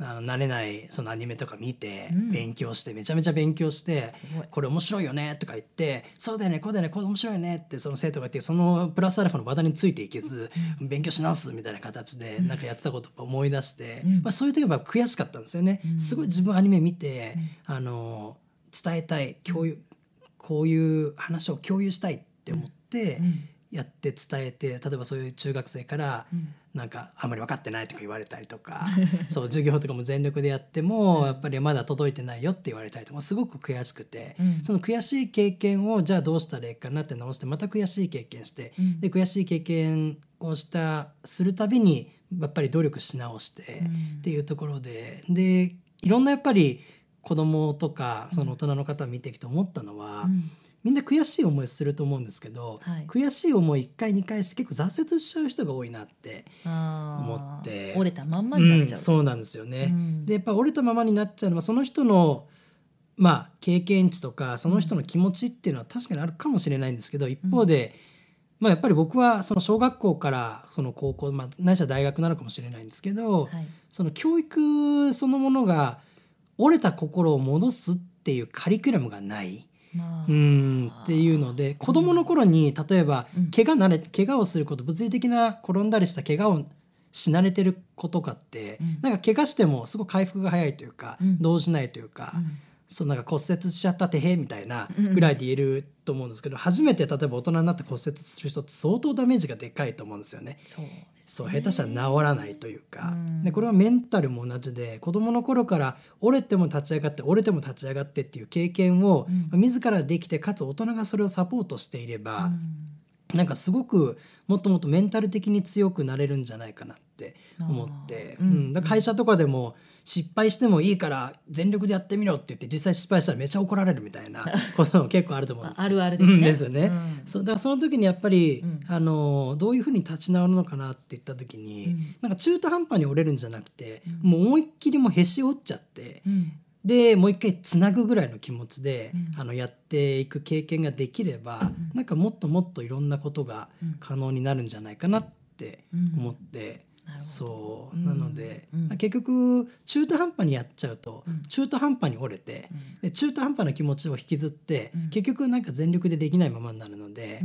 あの慣れないそのアニメとか見て、勉強してめちゃめちゃ勉強してこれ面白いよねとか言ってそうだよねこうだよねこれ面白いよねってその生徒が言ってそのプラスアルファの話題についていけず勉強しなすみたいな形でなんかやってたことを思い出して、まあ、そういう時は悔しかったんですよね。すごい自分アニメ見て、あの伝えたい共有こういう話を共有したいって思って。やって伝えて例えばそういう中学生からなんかあんまり分かってないとか言われたりとか、うん、そう授業とかも全力でやってもやっぱりまだ届いてないよって言われたりとかすごく悔しくて、うん、その悔しい経験をじゃあどうしたらいいかなって直してまた悔しい経験して、うん、で悔しい経験をしたするたびにやっぱり努力し直してっていうところででいろんなやっぱり子供とかその大人の方を見てきて思ったのは。うんみんな悔しい思いすると思うんですけど、はい、悔しい思い1回2回して結構挫折しちゃう人が多いなって思って折れたまんまになっちゃう、うん、そうなんですよね、うん、でやっぱ折れたままになっちゃうのはその人のまあ経験値とかその人の気持ちっていうのは確かにあるかもしれないんですけど、うん、一方で、まあ、やっぱり僕はその小学校からその高校、まあ、ないしは大学なのかもしれないんですけど、はい、その教育そのものが折れた心を戻すっていうカリキュラムがない。うんっていうので子どもの頃に例えば怪我慣れ怪我をすること物理的な転んだりした怪我をし慣れてる子とかって、なんか怪我してもすごい回復が早いというか、動じないというか、そうなんか骨折しちゃったてへみたいなぐらいで言えると思うんですけど、初めて例えば大人になって骨折する人って相当ダメージがでかいと思うんですよね。そう下手したら治らないというか、でこれはメンタルも同じで子どもの頃から折れても立ち上がって折れても立ち上がってっていう経験を、うん、自らできてかつ大人がそれをサポートしていれば、うん、なんかすごくもっともっとメンタル的に強くなれるんじゃないかなって思って、うん、うん、会社とかでも、失敗してもいいから全力でやってみろって言って実際失敗したらめちゃ怒られるみたいな *laughs* ことも結構あると思うんですあるあるですね。ですよね。うん、だからその時にやっぱり、うん、あのどういうふうに立ち直るのかなって言った時に、うん、なんか中途半端に折れるんじゃなくて、もう思いっきりもへし折っちゃって。でもう一回つなぐぐらいの気持ちで、うん、あのやっていく経験ができれば、うん、なんかもっともっといろんなことが可能になるんじゃないかなって思って、そうなので、うんうん、結局中途半端にやっちゃうと、中途半端に折れて、で中途半端な気持ちを引きずって、結局なんか全力でできないままになるので、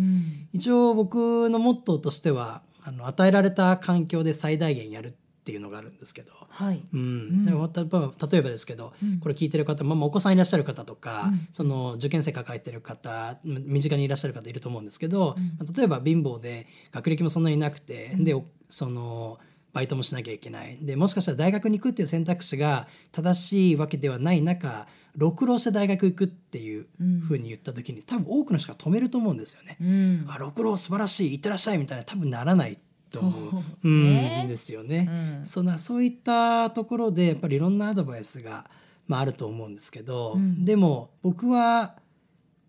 一応僕のモットーとしてはあの与えられた環境で最大限やるっていうのがあるんですけど、はいうん、例えばですけど、うん、これ聞いてる方、まあ、お子さんいらっしゃる方とか、うん、その受験生抱えてる方身近にいらっしゃる方いると思うんですけど、うん、例えば貧乏で学歴もそんなになくて、でそのバイトもしなきゃいけないでもしかしたら大学に行くっていう選択肢が正しいわけではない中六郎して大学行くっていうふうに言った時に、うん、多分多くの人が止めると思うんですよね。うん、あ六郎素晴らしい行ってらっしゃいみたいな多分ならないと思ううん、ですよね。うん、そんなそういったところでやっぱりいろんなアドバイスが、まあ、あると思うんですけど、でも僕は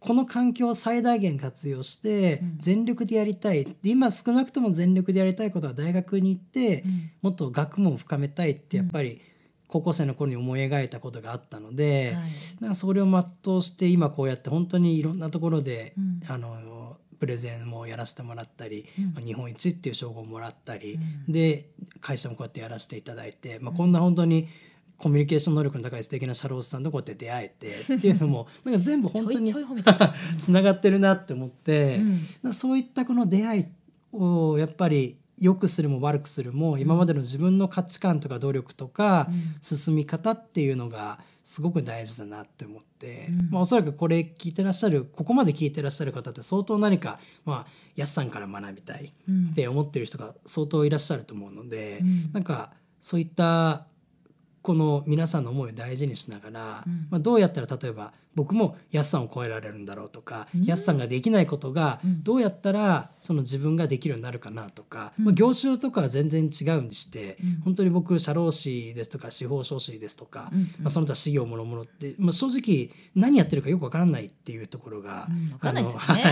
この環境を最大限活用して全力でやりたい、うん、今少なくとも全力でやりたいことは大学に行って、もっと学問を深めたいってやっぱり高校生の頃に思い描いたことがあったので、うん、はい、それを全うして今こうやって本当にいろんなところで、あのプレゼンもやらせてもらったり、うん、日本一っていう称号をもらったり、で会社もこうやってやらせていただいて、まあ、こんな本当に、コミュニケーション能力の高い素敵なシャローさんとこうやって出会えてっていうのもなんか全部本当につながってるなって思って、うん、そういったこの出会いをやっぱり良くするも悪くするも今までの自分の価値観とか努力とか進み方っていうのがすごく大事だなって思って、うん、まあ、おそらくこれ聞いてらっしゃるここまで聞いてらっしゃる方って相当何か、まあ、やっさんから学びたいって思ってる人が相当いらっしゃると思うので、うん、なんかそういったこの皆さんの思いを大事にしながら、うん、まあ、どうやったら例えば僕も安さんを超えられるんだろうとか、うん、安さんができないことがどうやったらその自分ができるようになるかなとか、うん、まあ、業種とかは全然違うにして、本当に僕社労士ですとか司法書士ですとか、まあ、その他資業もろもろって、まあ、正直何やってるかよくわからないっていうところが、うん *laughs* は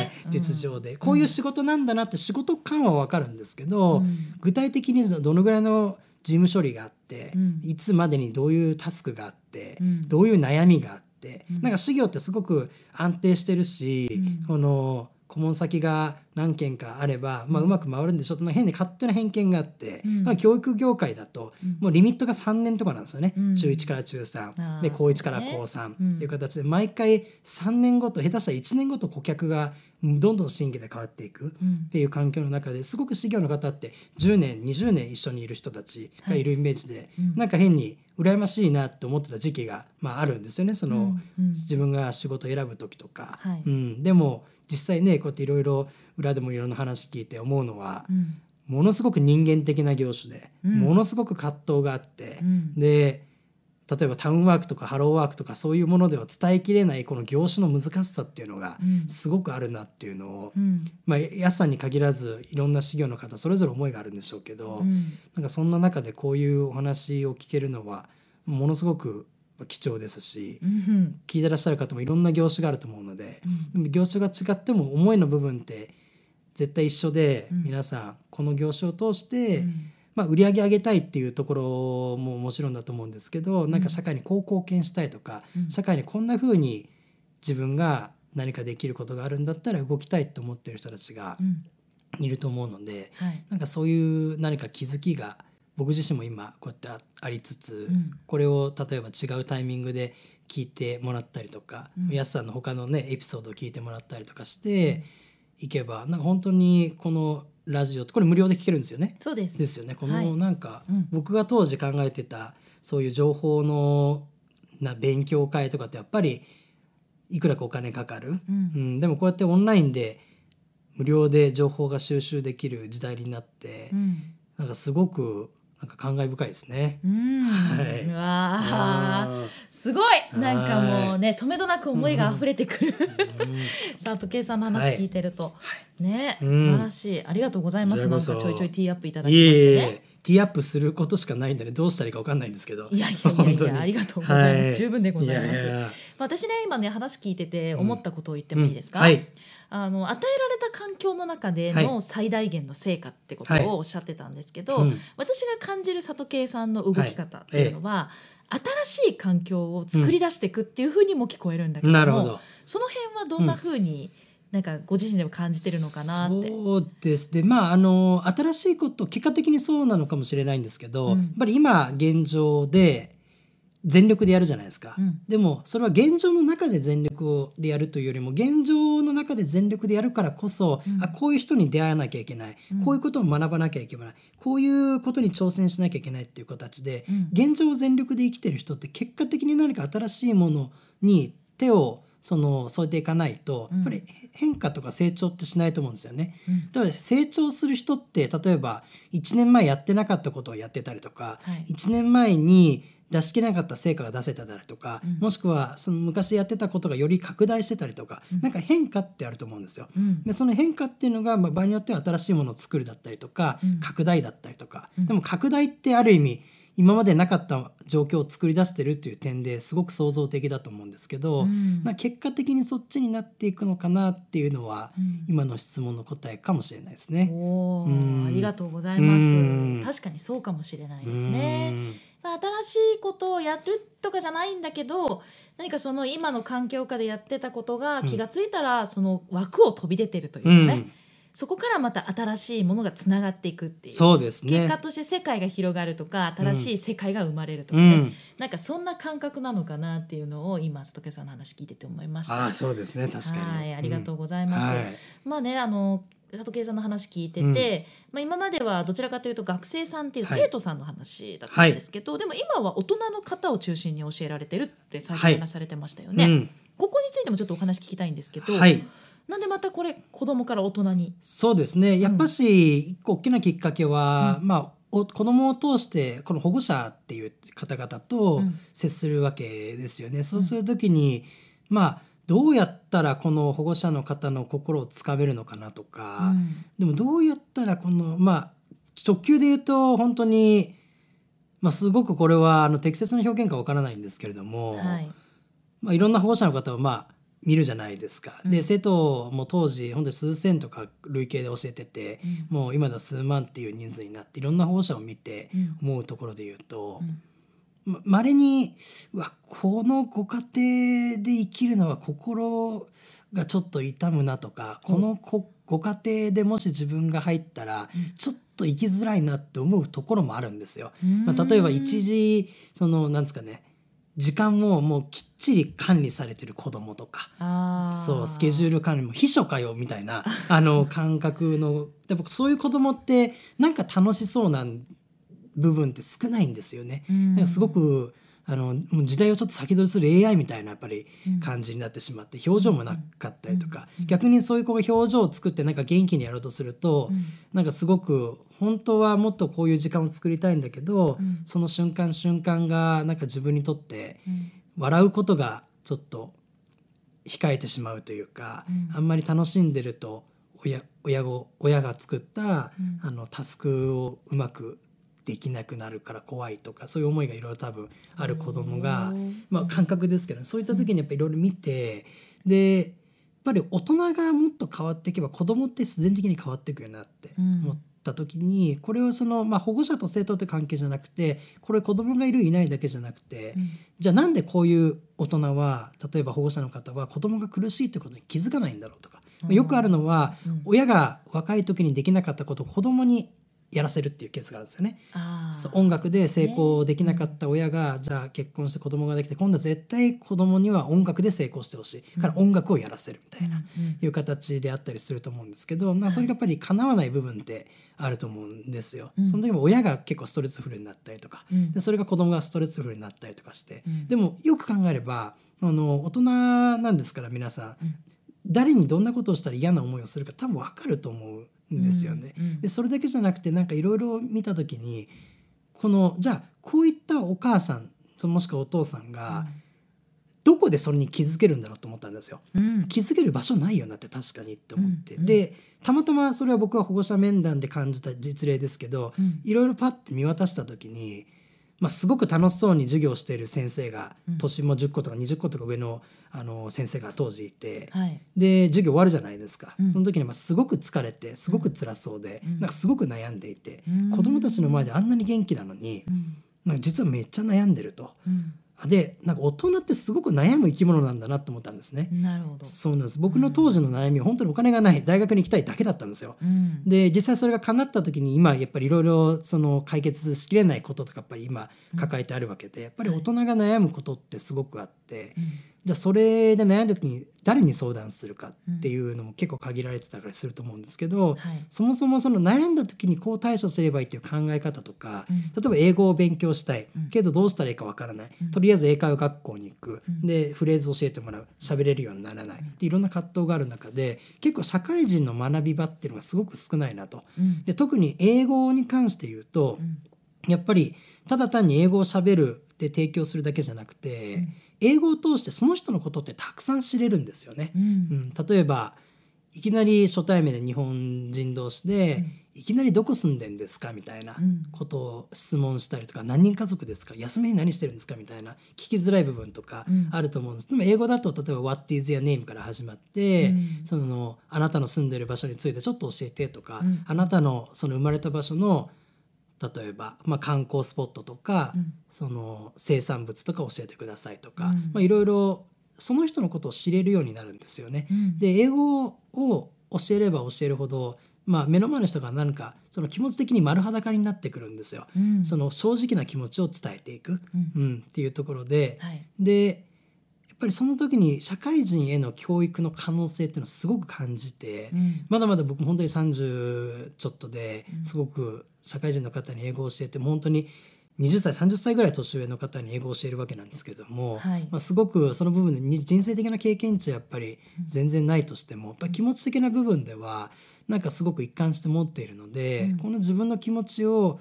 い、実情で、こういう仕事なんだなって仕事感はわかるんですけど、具体的にどのぐらいの事務処理があって、うん、いつまでにどういうタスクがあって、うん、どういう悩みがあって、うん、なんか修行ってすごく安定してるし、この顧問先が何件かあれば、まあ、うまく回るんでしょその変で勝手な偏見があって、うん、まあ、教育業界だと、もうリミットが3年とかなんですよね、うん、中1から中3で高1から高3っていう形で毎回3年ごと下手したら1年ごと顧客がどんどん新規で変わっていくっていう環境の中ですごく事業の方って10年20年一緒にいる人たちがいるイメージで、はいうん、なんか変に羨ましいなって思ってた時期が、まあ、あるんですよねその、うんうん、自分が仕事を選ぶ時とか。はい、うん、でも、うん実際ねこうやっていろいろ裏でもいろんな話聞いて思うのは、うん、ものすごく人間的な業種で、うん、ものすごく葛藤があって、うん、で例えばタウンワークとかハローワークとかそういうものでは伝えきれないこの業種の難しさっていうのがすごくあるなっていうのを、うん、まあ安さんに限らずいろんな資料の方それぞれ思いがあるんでしょうけど、うん、なんかそんな中でこういうお話を聞けるのはものすごく貴重ですし、うん、聞いてらっしゃる方もいろんな業種があると思うのでうん、でも業種が違っても思いの部分って絶対一緒で、うん、皆さんこの業種を通して、まあ、売り上げ上げたいっていうところももちろんだと思うんですけどなんか社会にこう貢献したいとか、社会にこんな風に自分が何かできることがあるんだったら動きたいと思ってる人たちがいると思うので、はい、なんかそういう何か気づきが僕自身も今こうやってありつつ、うん、これを例えば違うタイミングで聞いてもらったりとか、うん、やすさんの他のねエピソードを聞いてもらったりとかしていけば、うん、なんか本当にこのラジオってこれ無料で聞けるんですよね。そうですですよね。このなんか、僕が当時考えてたそういう情報のな勉強会とかってやっぱりいくらかお金かかる、うん、うん、でもこうやってオンラインで無料で情報が収集できる時代になって、うん、なんかすごくなんか感慨深いですね。うん、はい、すごい、なんかもうね、止めどなく思いが溢れてくる。さあ、時計さんの話聞いてると、ね、素晴らしい、ありがとうございます。なんかちょいちょいティーアップいただきましてね。ティーアップすることしかないんでね、どうしたらいいかわかんないんですけど。いやいやいや、ありがとうございます。十分でございます。私ね、今ね、話聞いてて、思ったことを言ってもいいですか。はい。あの与えられた環境の中での最大限の成果ってことをおっしゃってたんですけど、はいはいうん、私が感じる里圭さんの動き方っていうのは、はいええ、新しい環境を作り出していくっていうふうにも聞こえるんだけども、うん、どその辺はどんなふうに、うんなんかご自身でも感じてるのかなそうですでまああの新しいこと結果的にそうなのかもしれないんですけど、うん、やっぱり今現状で全力でやるじゃないですか、うん、でもそれは現状の中で全力でやるというよりも現状の中で全力でやるからこそ、うん、あこういう人に出会わなきゃいけない、うん、こういうことを学ばなきゃいけないこういうことに挑戦しなきゃいけないっていう形で、現状を全力で生きてる人って結果的に何か新しいものに手をその添えていかないと、やっぱり変化とか成長ってしないと思うんですよね。だ成長する人って例えば1年前やってなかったことをやってたりとか、はい、1年前に出し切れなかった成果が出せてたりとか、うん、もしくはその昔やってたことがより拡大してたりとか、うん、なんか変化ってあると思うんですよ。うん、でその変化っていうのが、まあ、場合によっては新しいものを作るだったりとか、拡大だったりとか、でも拡大ってある意味今までなかった状況を作り出してるっていう点ですごく創造的だと思うんですけど、うん、な結果的にそっちになっていくのかなっていうのは、うん、今の質問の答えかもしれないですね。おうん、ありがとうございます、確かにそうかもしれないですね。まあ、新しいことをやるとかじゃないんだけど何かその今の環境下でやってたことが気が付いたら、その枠を飛び出てるというかね、うん、そこからまた新しいものがつながっていくっていうそうです、ね、結果として世界が広がるとか新しい世界が生まれるとかね、うん、なんかそんな感覚なのかなっていうのを今佐竹さんの話聞いてて思いました。あそうですね確かにはいありがとうございます、うんはい、まあねあの佐藤圭さんの話聞いてて、うん、まあ、今まではどちらかというと学生さんっていう生徒さんの話だったんですけど、はい、でも今は大人の方を中心に教えられてるって最初話されてましたよね、はいうん、ここについてもちょっとお話聞きたいんですけど、はい、なんでまたこれ子供から大人にそうですねやっぱし一個大きなきっかけは、うん、まあ子供を通してこの保護者っていう方々と接するわけですよね。そうするときに、まあどうやったらこの保護者の方の心をつかめるのかなとか、うん、でもどうやったらこのまあ直球で言うと本当に、まあ、すごくこれはあの適切な表現かわからないんですけれども、はい、まあ、いろんな保護者の方をまあ見るじゃないですか。うん、で生徒も当時本当に数千とか累計で教えてて、うん、もう今では数万っていう人数になっていろんな保護者を見て思うところで言うと、うん、まれにうわこのご家庭で生きるのは心がちょっと痛むなとかこのこご家庭でもし自分が入ったらちょっと生きづらいなって思うところもあるんですよ。まあ、例えば一時そのなんですかね時間をもうきっちり管理されてる子供とかそうスケジュール管理も秘書かよみたいなあの *laughs* 感覚のやっぱそういう子供ってなんか楽しそうなん部分って少ないんですよね。だからすごくあのもう時代をちょっと先取りする AI みたいなやっぱり感じになってしまって表情もなかったりとか、逆にそういう子が表情を作ってなんか元気にやろうとすると、なんかすごく本当はもっとこういう時間を作りたいんだけど、その瞬間瞬間がなんか自分にとって笑うことがちょっと控えてしまうというか、あんまり楽しんでると親親親が作った、あのタスクをうまくできなくなるから怖いとかそういう思いがいろいろ多分ある子供がまあ感覚ですけど、ね、そういった時にやっぱいろいろ見てでやっぱり大人がもっと変わっていけば子供って自然的に変わっていくよなって思った時に、これはその、まあ、保護者と生徒って関係じゃなくてこれ子供がいるいないだけじゃなくて、じゃあなんでこういう大人は例えば保護者の方は子供が苦しいってことに気づかないんだろうとか、よくあるのは、親が若い時にできなかったことを子供にやらせるっていうケースがあるんですよね。音楽で成功できなかった親が、ね、じゃあ結婚して子供ができて今度は絶対子供には音楽で成功してほしい、うん、から音楽をやらせるみたいな、うん、いう形であったりすると思うんですけど、うん、なそれがやっぱり叶わない部分ってあると思うんですよ。その時も親が結構ストレスフルになったりとか、でそれが子供がストレスフルになったりとかして、でもよく考えればあの大人なんですから皆さん、誰にどんなことをしたら嫌な思いをするか多分分かると思う。んですよね。うんうん、でそれだけじゃなくてなんかいろいろ見た時にこのじゃあこういったお母さんもしくはお父さんが、どこでそれに気づけるんだろうと思ったんですよ。うん、気づける場所ないよなって確かにって思って、うんうん、でたまたまそれは僕は保護者面談で感じた実例ですけどいろいろパッて見渡した時に。まあ、すごく楽しそうに授業している先生が、年も10個とか20個とか上のあの先生が当時いて、で授業終わるじゃないですか、うん、その時にまあすごく疲れてすごく辛そうで、うん、なんかすごく悩んでいて、子どもたちの前であんなに元気なのに、なんか実はめっちゃ悩んでると。でなんか大人ってすごく悩む生き物なんだなと思ったんですね。なるほどそうなんです僕の当時の悩みは本当にお金がない大学に行きたいだけだったんですよ。うん、で実際それが叶った時に今やっぱりいろいろ解決しきれないこととかやっぱり今抱えてあるわけでやっぱり大人が悩むことってすごくあって、じゃあそれで悩んだ時に誰に相談するかっていうのも結構限られてたりすると思うんですけど、うんはい、そもそもその悩んだ時にこう対処すればいいっていう考え方とか、うん、例えば英語を勉強したい、けどどうしたらいいかわからない、とりあえず英会話学校に行く、でフレーズを教えてもらう喋れるようにならないでいろんな葛藤がある中で結構社会人の学び場っていうのがすごく少ないなと。で特に英語に関して言うと、やっぱりただ単に英語をしゃべるで提供するだけじゃなくて。英語を通してその人のことってたくさん知れるんですよね。うん、うん、例えばいきなり初対面で日本人同士で、いきなりどこ住んでんですかみたいなことを質問したりとか、何人家族ですか休みに何してるんですかみたいな聞きづらい部分とかあると思うんです、でも英語だと例えば「What is your name?」から始まって、そのあなたの住んでる場所についてちょっと教えてとか、あなたのその生まれた場所の例えば、まあ、観光スポットとか、うん、その生産物とか教えてくださいとか、まいろいろその人のことを知れるようになるんですよね。で英語を教えれば教えるほどまあ、目の前の人が何かその気持ち的に丸裸になってくるんですよ、うん、その正直な気持ちを伝えていく、うん、うん、っていうところで、はい、でぱりその時に社会人への教育の可能性っていうのをすごく感じて、うん、まだまだ僕本当に30ちょっとですごく社会人の方に英語を教えて本当に20歳30歳ぐらい年上の方に英語を教えるわけなんですけども、はい、まあ、すごくその部分で人生的な経験値はやっぱり全然ないとしてもやっぱ気持ち的な部分ではなんかすごく一貫して持っているので、うん、この自分の気持ちを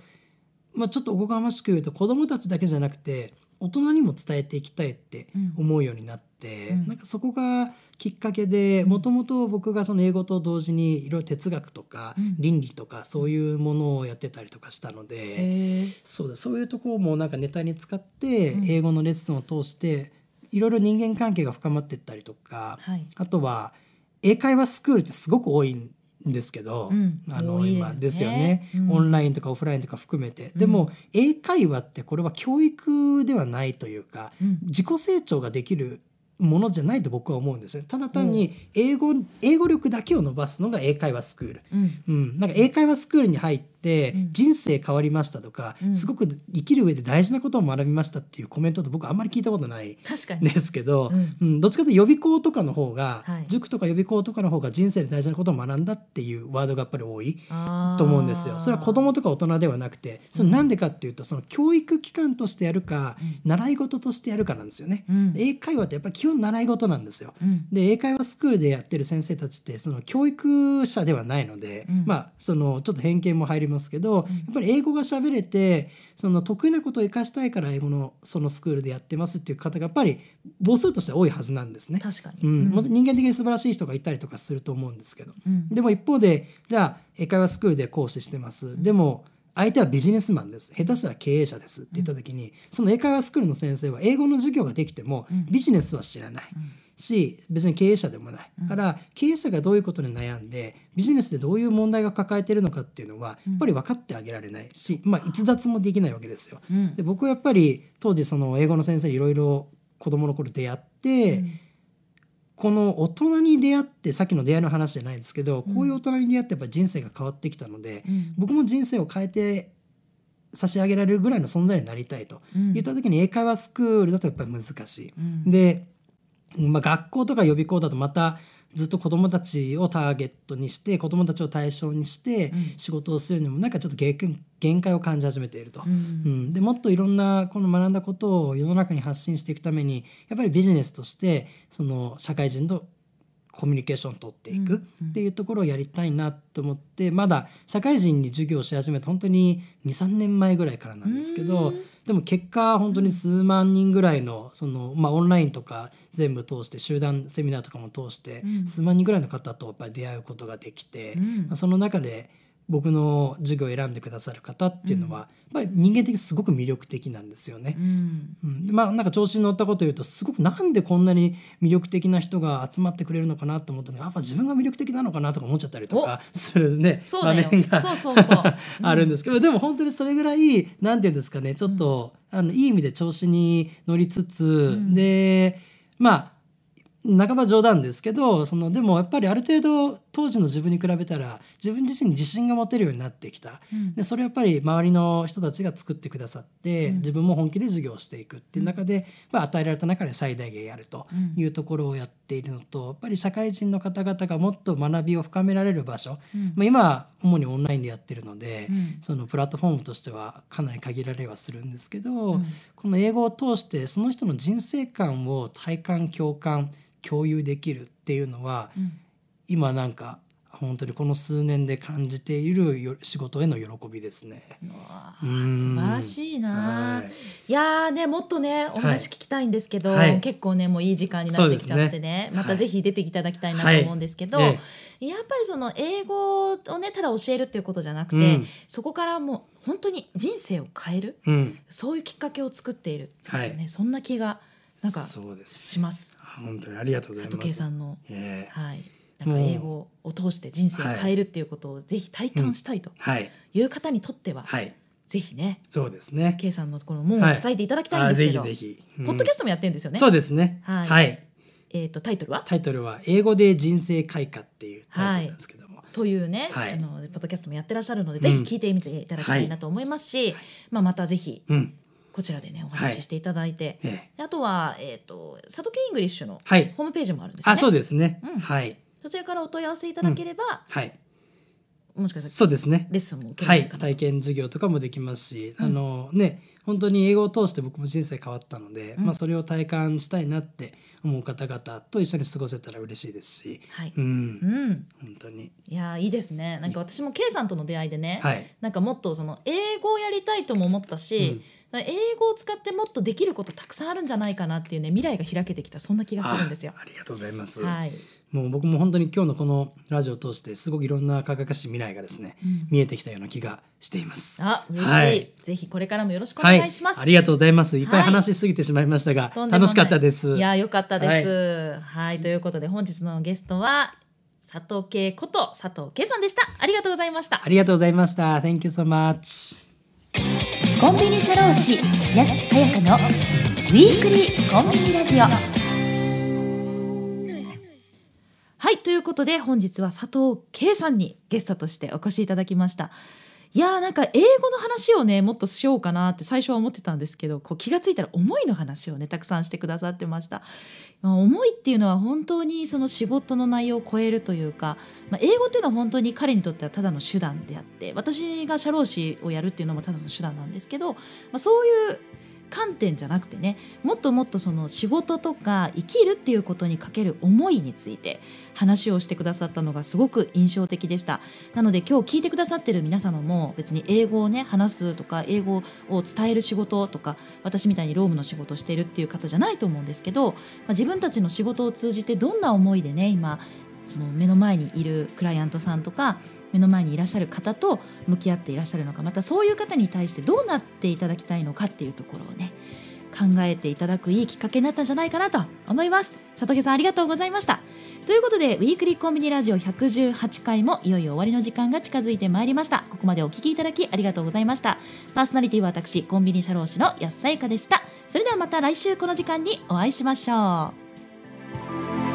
まあ、ちょっとおこがましく言うと子どもたちだけじゃなくて大人にも伝えていきたいって思うようになって、うん、なんかそこがきっかけでもともと僕がその英語と同時にいろいろ哲学とか倫理とかそういうものをやってたりとかしたので、うん、そうだそういうところもなんかネタに使って英語のレッスンを通していろいろ人間関係が深まっていったりとか、うんはい、あとは英会話スクールってすごく多いんんですけど、うん、あの今ですよね、うん、オンラインとかオフラインとか含めて、でも英会話ってこれは教育ではないというか、自己成長ができるものじゃないと僕は思うんですね。ただ単に英語、うん、英語力だけを伸ばすのが英会話スクール。うん、うん、なんか英会話スクールに入って、う人生変わりましたとか、うん、すごく生きる上で大事なことを学びましたっていうコメントって僕あんまり聞いたことないんですけど、うん、どっちかというと予備校とかの方が、はい、塾とか予備校とかの方が人生で大事なことを学んだっていうワードがやっぱり多いと思うんですよ。それは子供とか大人ではなくてそれなんでかっていうとその教育機関としてやるか、習い事としてやるかなんですよね。英会話ってやっぱ基本習い事なんですよ。で英会話スクールでやってる先生たちってその教育者ではないので、まあそのちょっと偏見も入りますますけど、やっぱり英語が喋れてその得意なことを生かしたいから英語のそのスクールでやってますっていう方がやっぱり母数としては多いはずなんですね。確かに、うん、人間的に素晴らしい人がいたりとかすると思うんですけど、うん、でも一方でじゃあ英会話スクールで講師してます、でも相手はビジネスマンです下手したら経営者ですって言った時に、その英会話スクールの先生は英語の授業ができてもビジネスは知らない。うんし別に経営者でもない、うん、から経営者がどういうことに悩んでビジネスでどういう問題が抱えてるのかっていうのはやっぱり分かってあげられないし、まあ、逸脱もできないわけですよ。うん、で僕はやっぱり当時その英語の先生にいろいろ子供の頃出会って、うん、この大人に出会ってさっきの出会いの話じゃないですけど、こういう大人に出会ってやっぱ人生が変わってきたので、僕も人生を変えて差し上げられるぐらいの存在になりたいと、言った時に英会話スクールだとやっぱり難しい。でまあ、学校とか予備校だとまたずっと子どもたちをターゲットにして子どもたちを対象にして仕事をするにもなんかちょっと限界を感じ始めていると、うん、うん、でもっといろんなこの学んだことを世の中に発信していくためにやっぱりビジネスとしてその社会人とコミュニケーション取っていくっていうところをやりたいなと思って、まだ社会人に授業し始めて本当に23年前ぐらいからなんですけど、でも結果本当に数万人ぐらいのその、まあ、オンラインとか全部通して集団セミナーとかも通して、数万人ぐらいの方とやっぱり出会うことができて、まその中で僕の授業を選んでくださる方っていうのは、うん、やっぱり人間的すごく魅力的なんですよね。うん、うん、まあなんか調子に乗ったこと言うとすごくなんでこんなに魅力的な人が集まってくれるのかなと思ったのがやっぱ自分が魅力的なのかなとか思っちゃったりとかするね場面が *laughs* あるんですけど、でも本当にそれぐらいなんていうんですかねちょっと、うん、あのいい意味で調子に乗りつつ、でまあ半ば冗談ですけどそのでもやっぱりある程度当時の自分に比べたら自分自身に自信が持てるようになってきた、うん、でそれやっぱり周りの人たちが作ってくださって、うん、自分も本気で授業していくっていう中で、まあ、与えられた中で最大限やるというところをやっているのとやっぱり社会人の方々がもっと学びを深められる場所、まあ、今主にオンラインでやってるので、そのプラットフォームとしてはかなり限られはするんですけど、この英語を通してその人の人生観を体感共感共有できるっていうのは、うん、今なんか本当にこの数年で感じている仕事への喜びですね。素晴らしいな。はい、いやねもっとねお話聞きたいんですけど、はい、結構ねもういい時間になってきちゃってね、ね、またぜひ出ていただきたいなと思うんですけど、はいやっぱりその英語をねただ教えるっていうことじゃなくて、うん、そこからもう本当に人生を変える、うん、そういうきっかけを作っているですよね、そんな気がなんかします。本当にありがとうございます。佐藤さんの、えー、はい。なんか英語を通して人生を変えるっていうことをぜひ体感したいという方にとっては、はい、ぜひね、そうですね。K さんのところも叩いていただきたいんですけど、はい、ぜひぜひ、うん、ポッドキャストもやってんですよね。そうですね。はい。はい、えっ、ー、とタイトルは？タイトルは英語で人生開花っていうタイトルなんですけども。はい、というね、あのポッドキャストもやってらっしゃるので、ぜひ聞いてみていただきたいなと思いますし、うん、まあまたぜひ。うんこちらでねお話ししていただいて、はい、あとは、えーと、と佐渡家イングリッシュのホームページもあるんですね。はい、あそうですね、うん、はいそちらからお問い合わせいただければ、はいもしかしたらそうですねレッスンも受けらはれるいかな、体験授業とかもできますし、うんあのね本当に英語を通して僕も人生変わったので、うんまあ、それを体感したいなって思う方々と一緒に過ごせたら嬉しいですし、はいうんうん、本当に、いやいいですねなんか私も K さんとの出会いでね、はい、なんかもっとその英語をやりたいとも思ったし、だか英語を使ってもっとできることたくさんあるんじゃないかなっていうね未来が開けてきたそんな気がするんですよあ。ありがとうございます。はい、もう僕も本当に今日のこのラジオを通してすごくいろんな科学史未来がですね、うん、見えてきたような気がしています。あ、嬉しいはい、ぜひこれからもよろしくお願いします、はい、ありがとうございます。いっぱい話しすぎてしまいましたが、はい、楽しかったです。いや、よかったです。はい、ということで本日のゲストは佐藤恵こと佐藤恵さんでした。ありがとうございました。ありがとうございました。Thank you so much。コンビニ社労士安さやかのウィークリーコンビニラジオ。はいということで本日は佐藤圭さんにゲストとしてお越しいただきましたいやーなんか英語の話をねもっとしようかなって最初は思ってたんですけどこう気が付いたら思いの話をねたくさんしてくださってました、まあ、思いっていうのは本当にその仕事の内容を超えるというか、まあ、英語っていうのは本当に彼にとってはただの手段であって私が社労士をやるっていうのもただの手段なんですけど、まあ、そういう観点じゃなくてねもっともっとその仕事とか生きるっていうことにかける思いについて話をしてくださったのがすごく印象的でしたなので今日聞いてくださってる皆様も別に英語をね話すとか英語を伝える仕事とか私みたいにロームの仕事してるっていう方じゃないと思うんですけど、まあ、自分たちの仕事を通じてどんな思いでね今その目の前にいるクライアントさんとか目の前にいらっしゃる方と向き合っていらっしゃるのかまたそういう方に対してどうなっていただきたいのかっていうところをね考えていただくいいきっかけになったんじゃないかなと思います里毛さんありがとうございましたということでウィークリーコンビニラジオ118回もいよいよ終わりの時間が近づいてまいりましたここまでお聞きいただきありがとうございましたパーソナリティは私コンビニ社労士の安さゆかでしたそれではまた来週この時間にお会いしましょう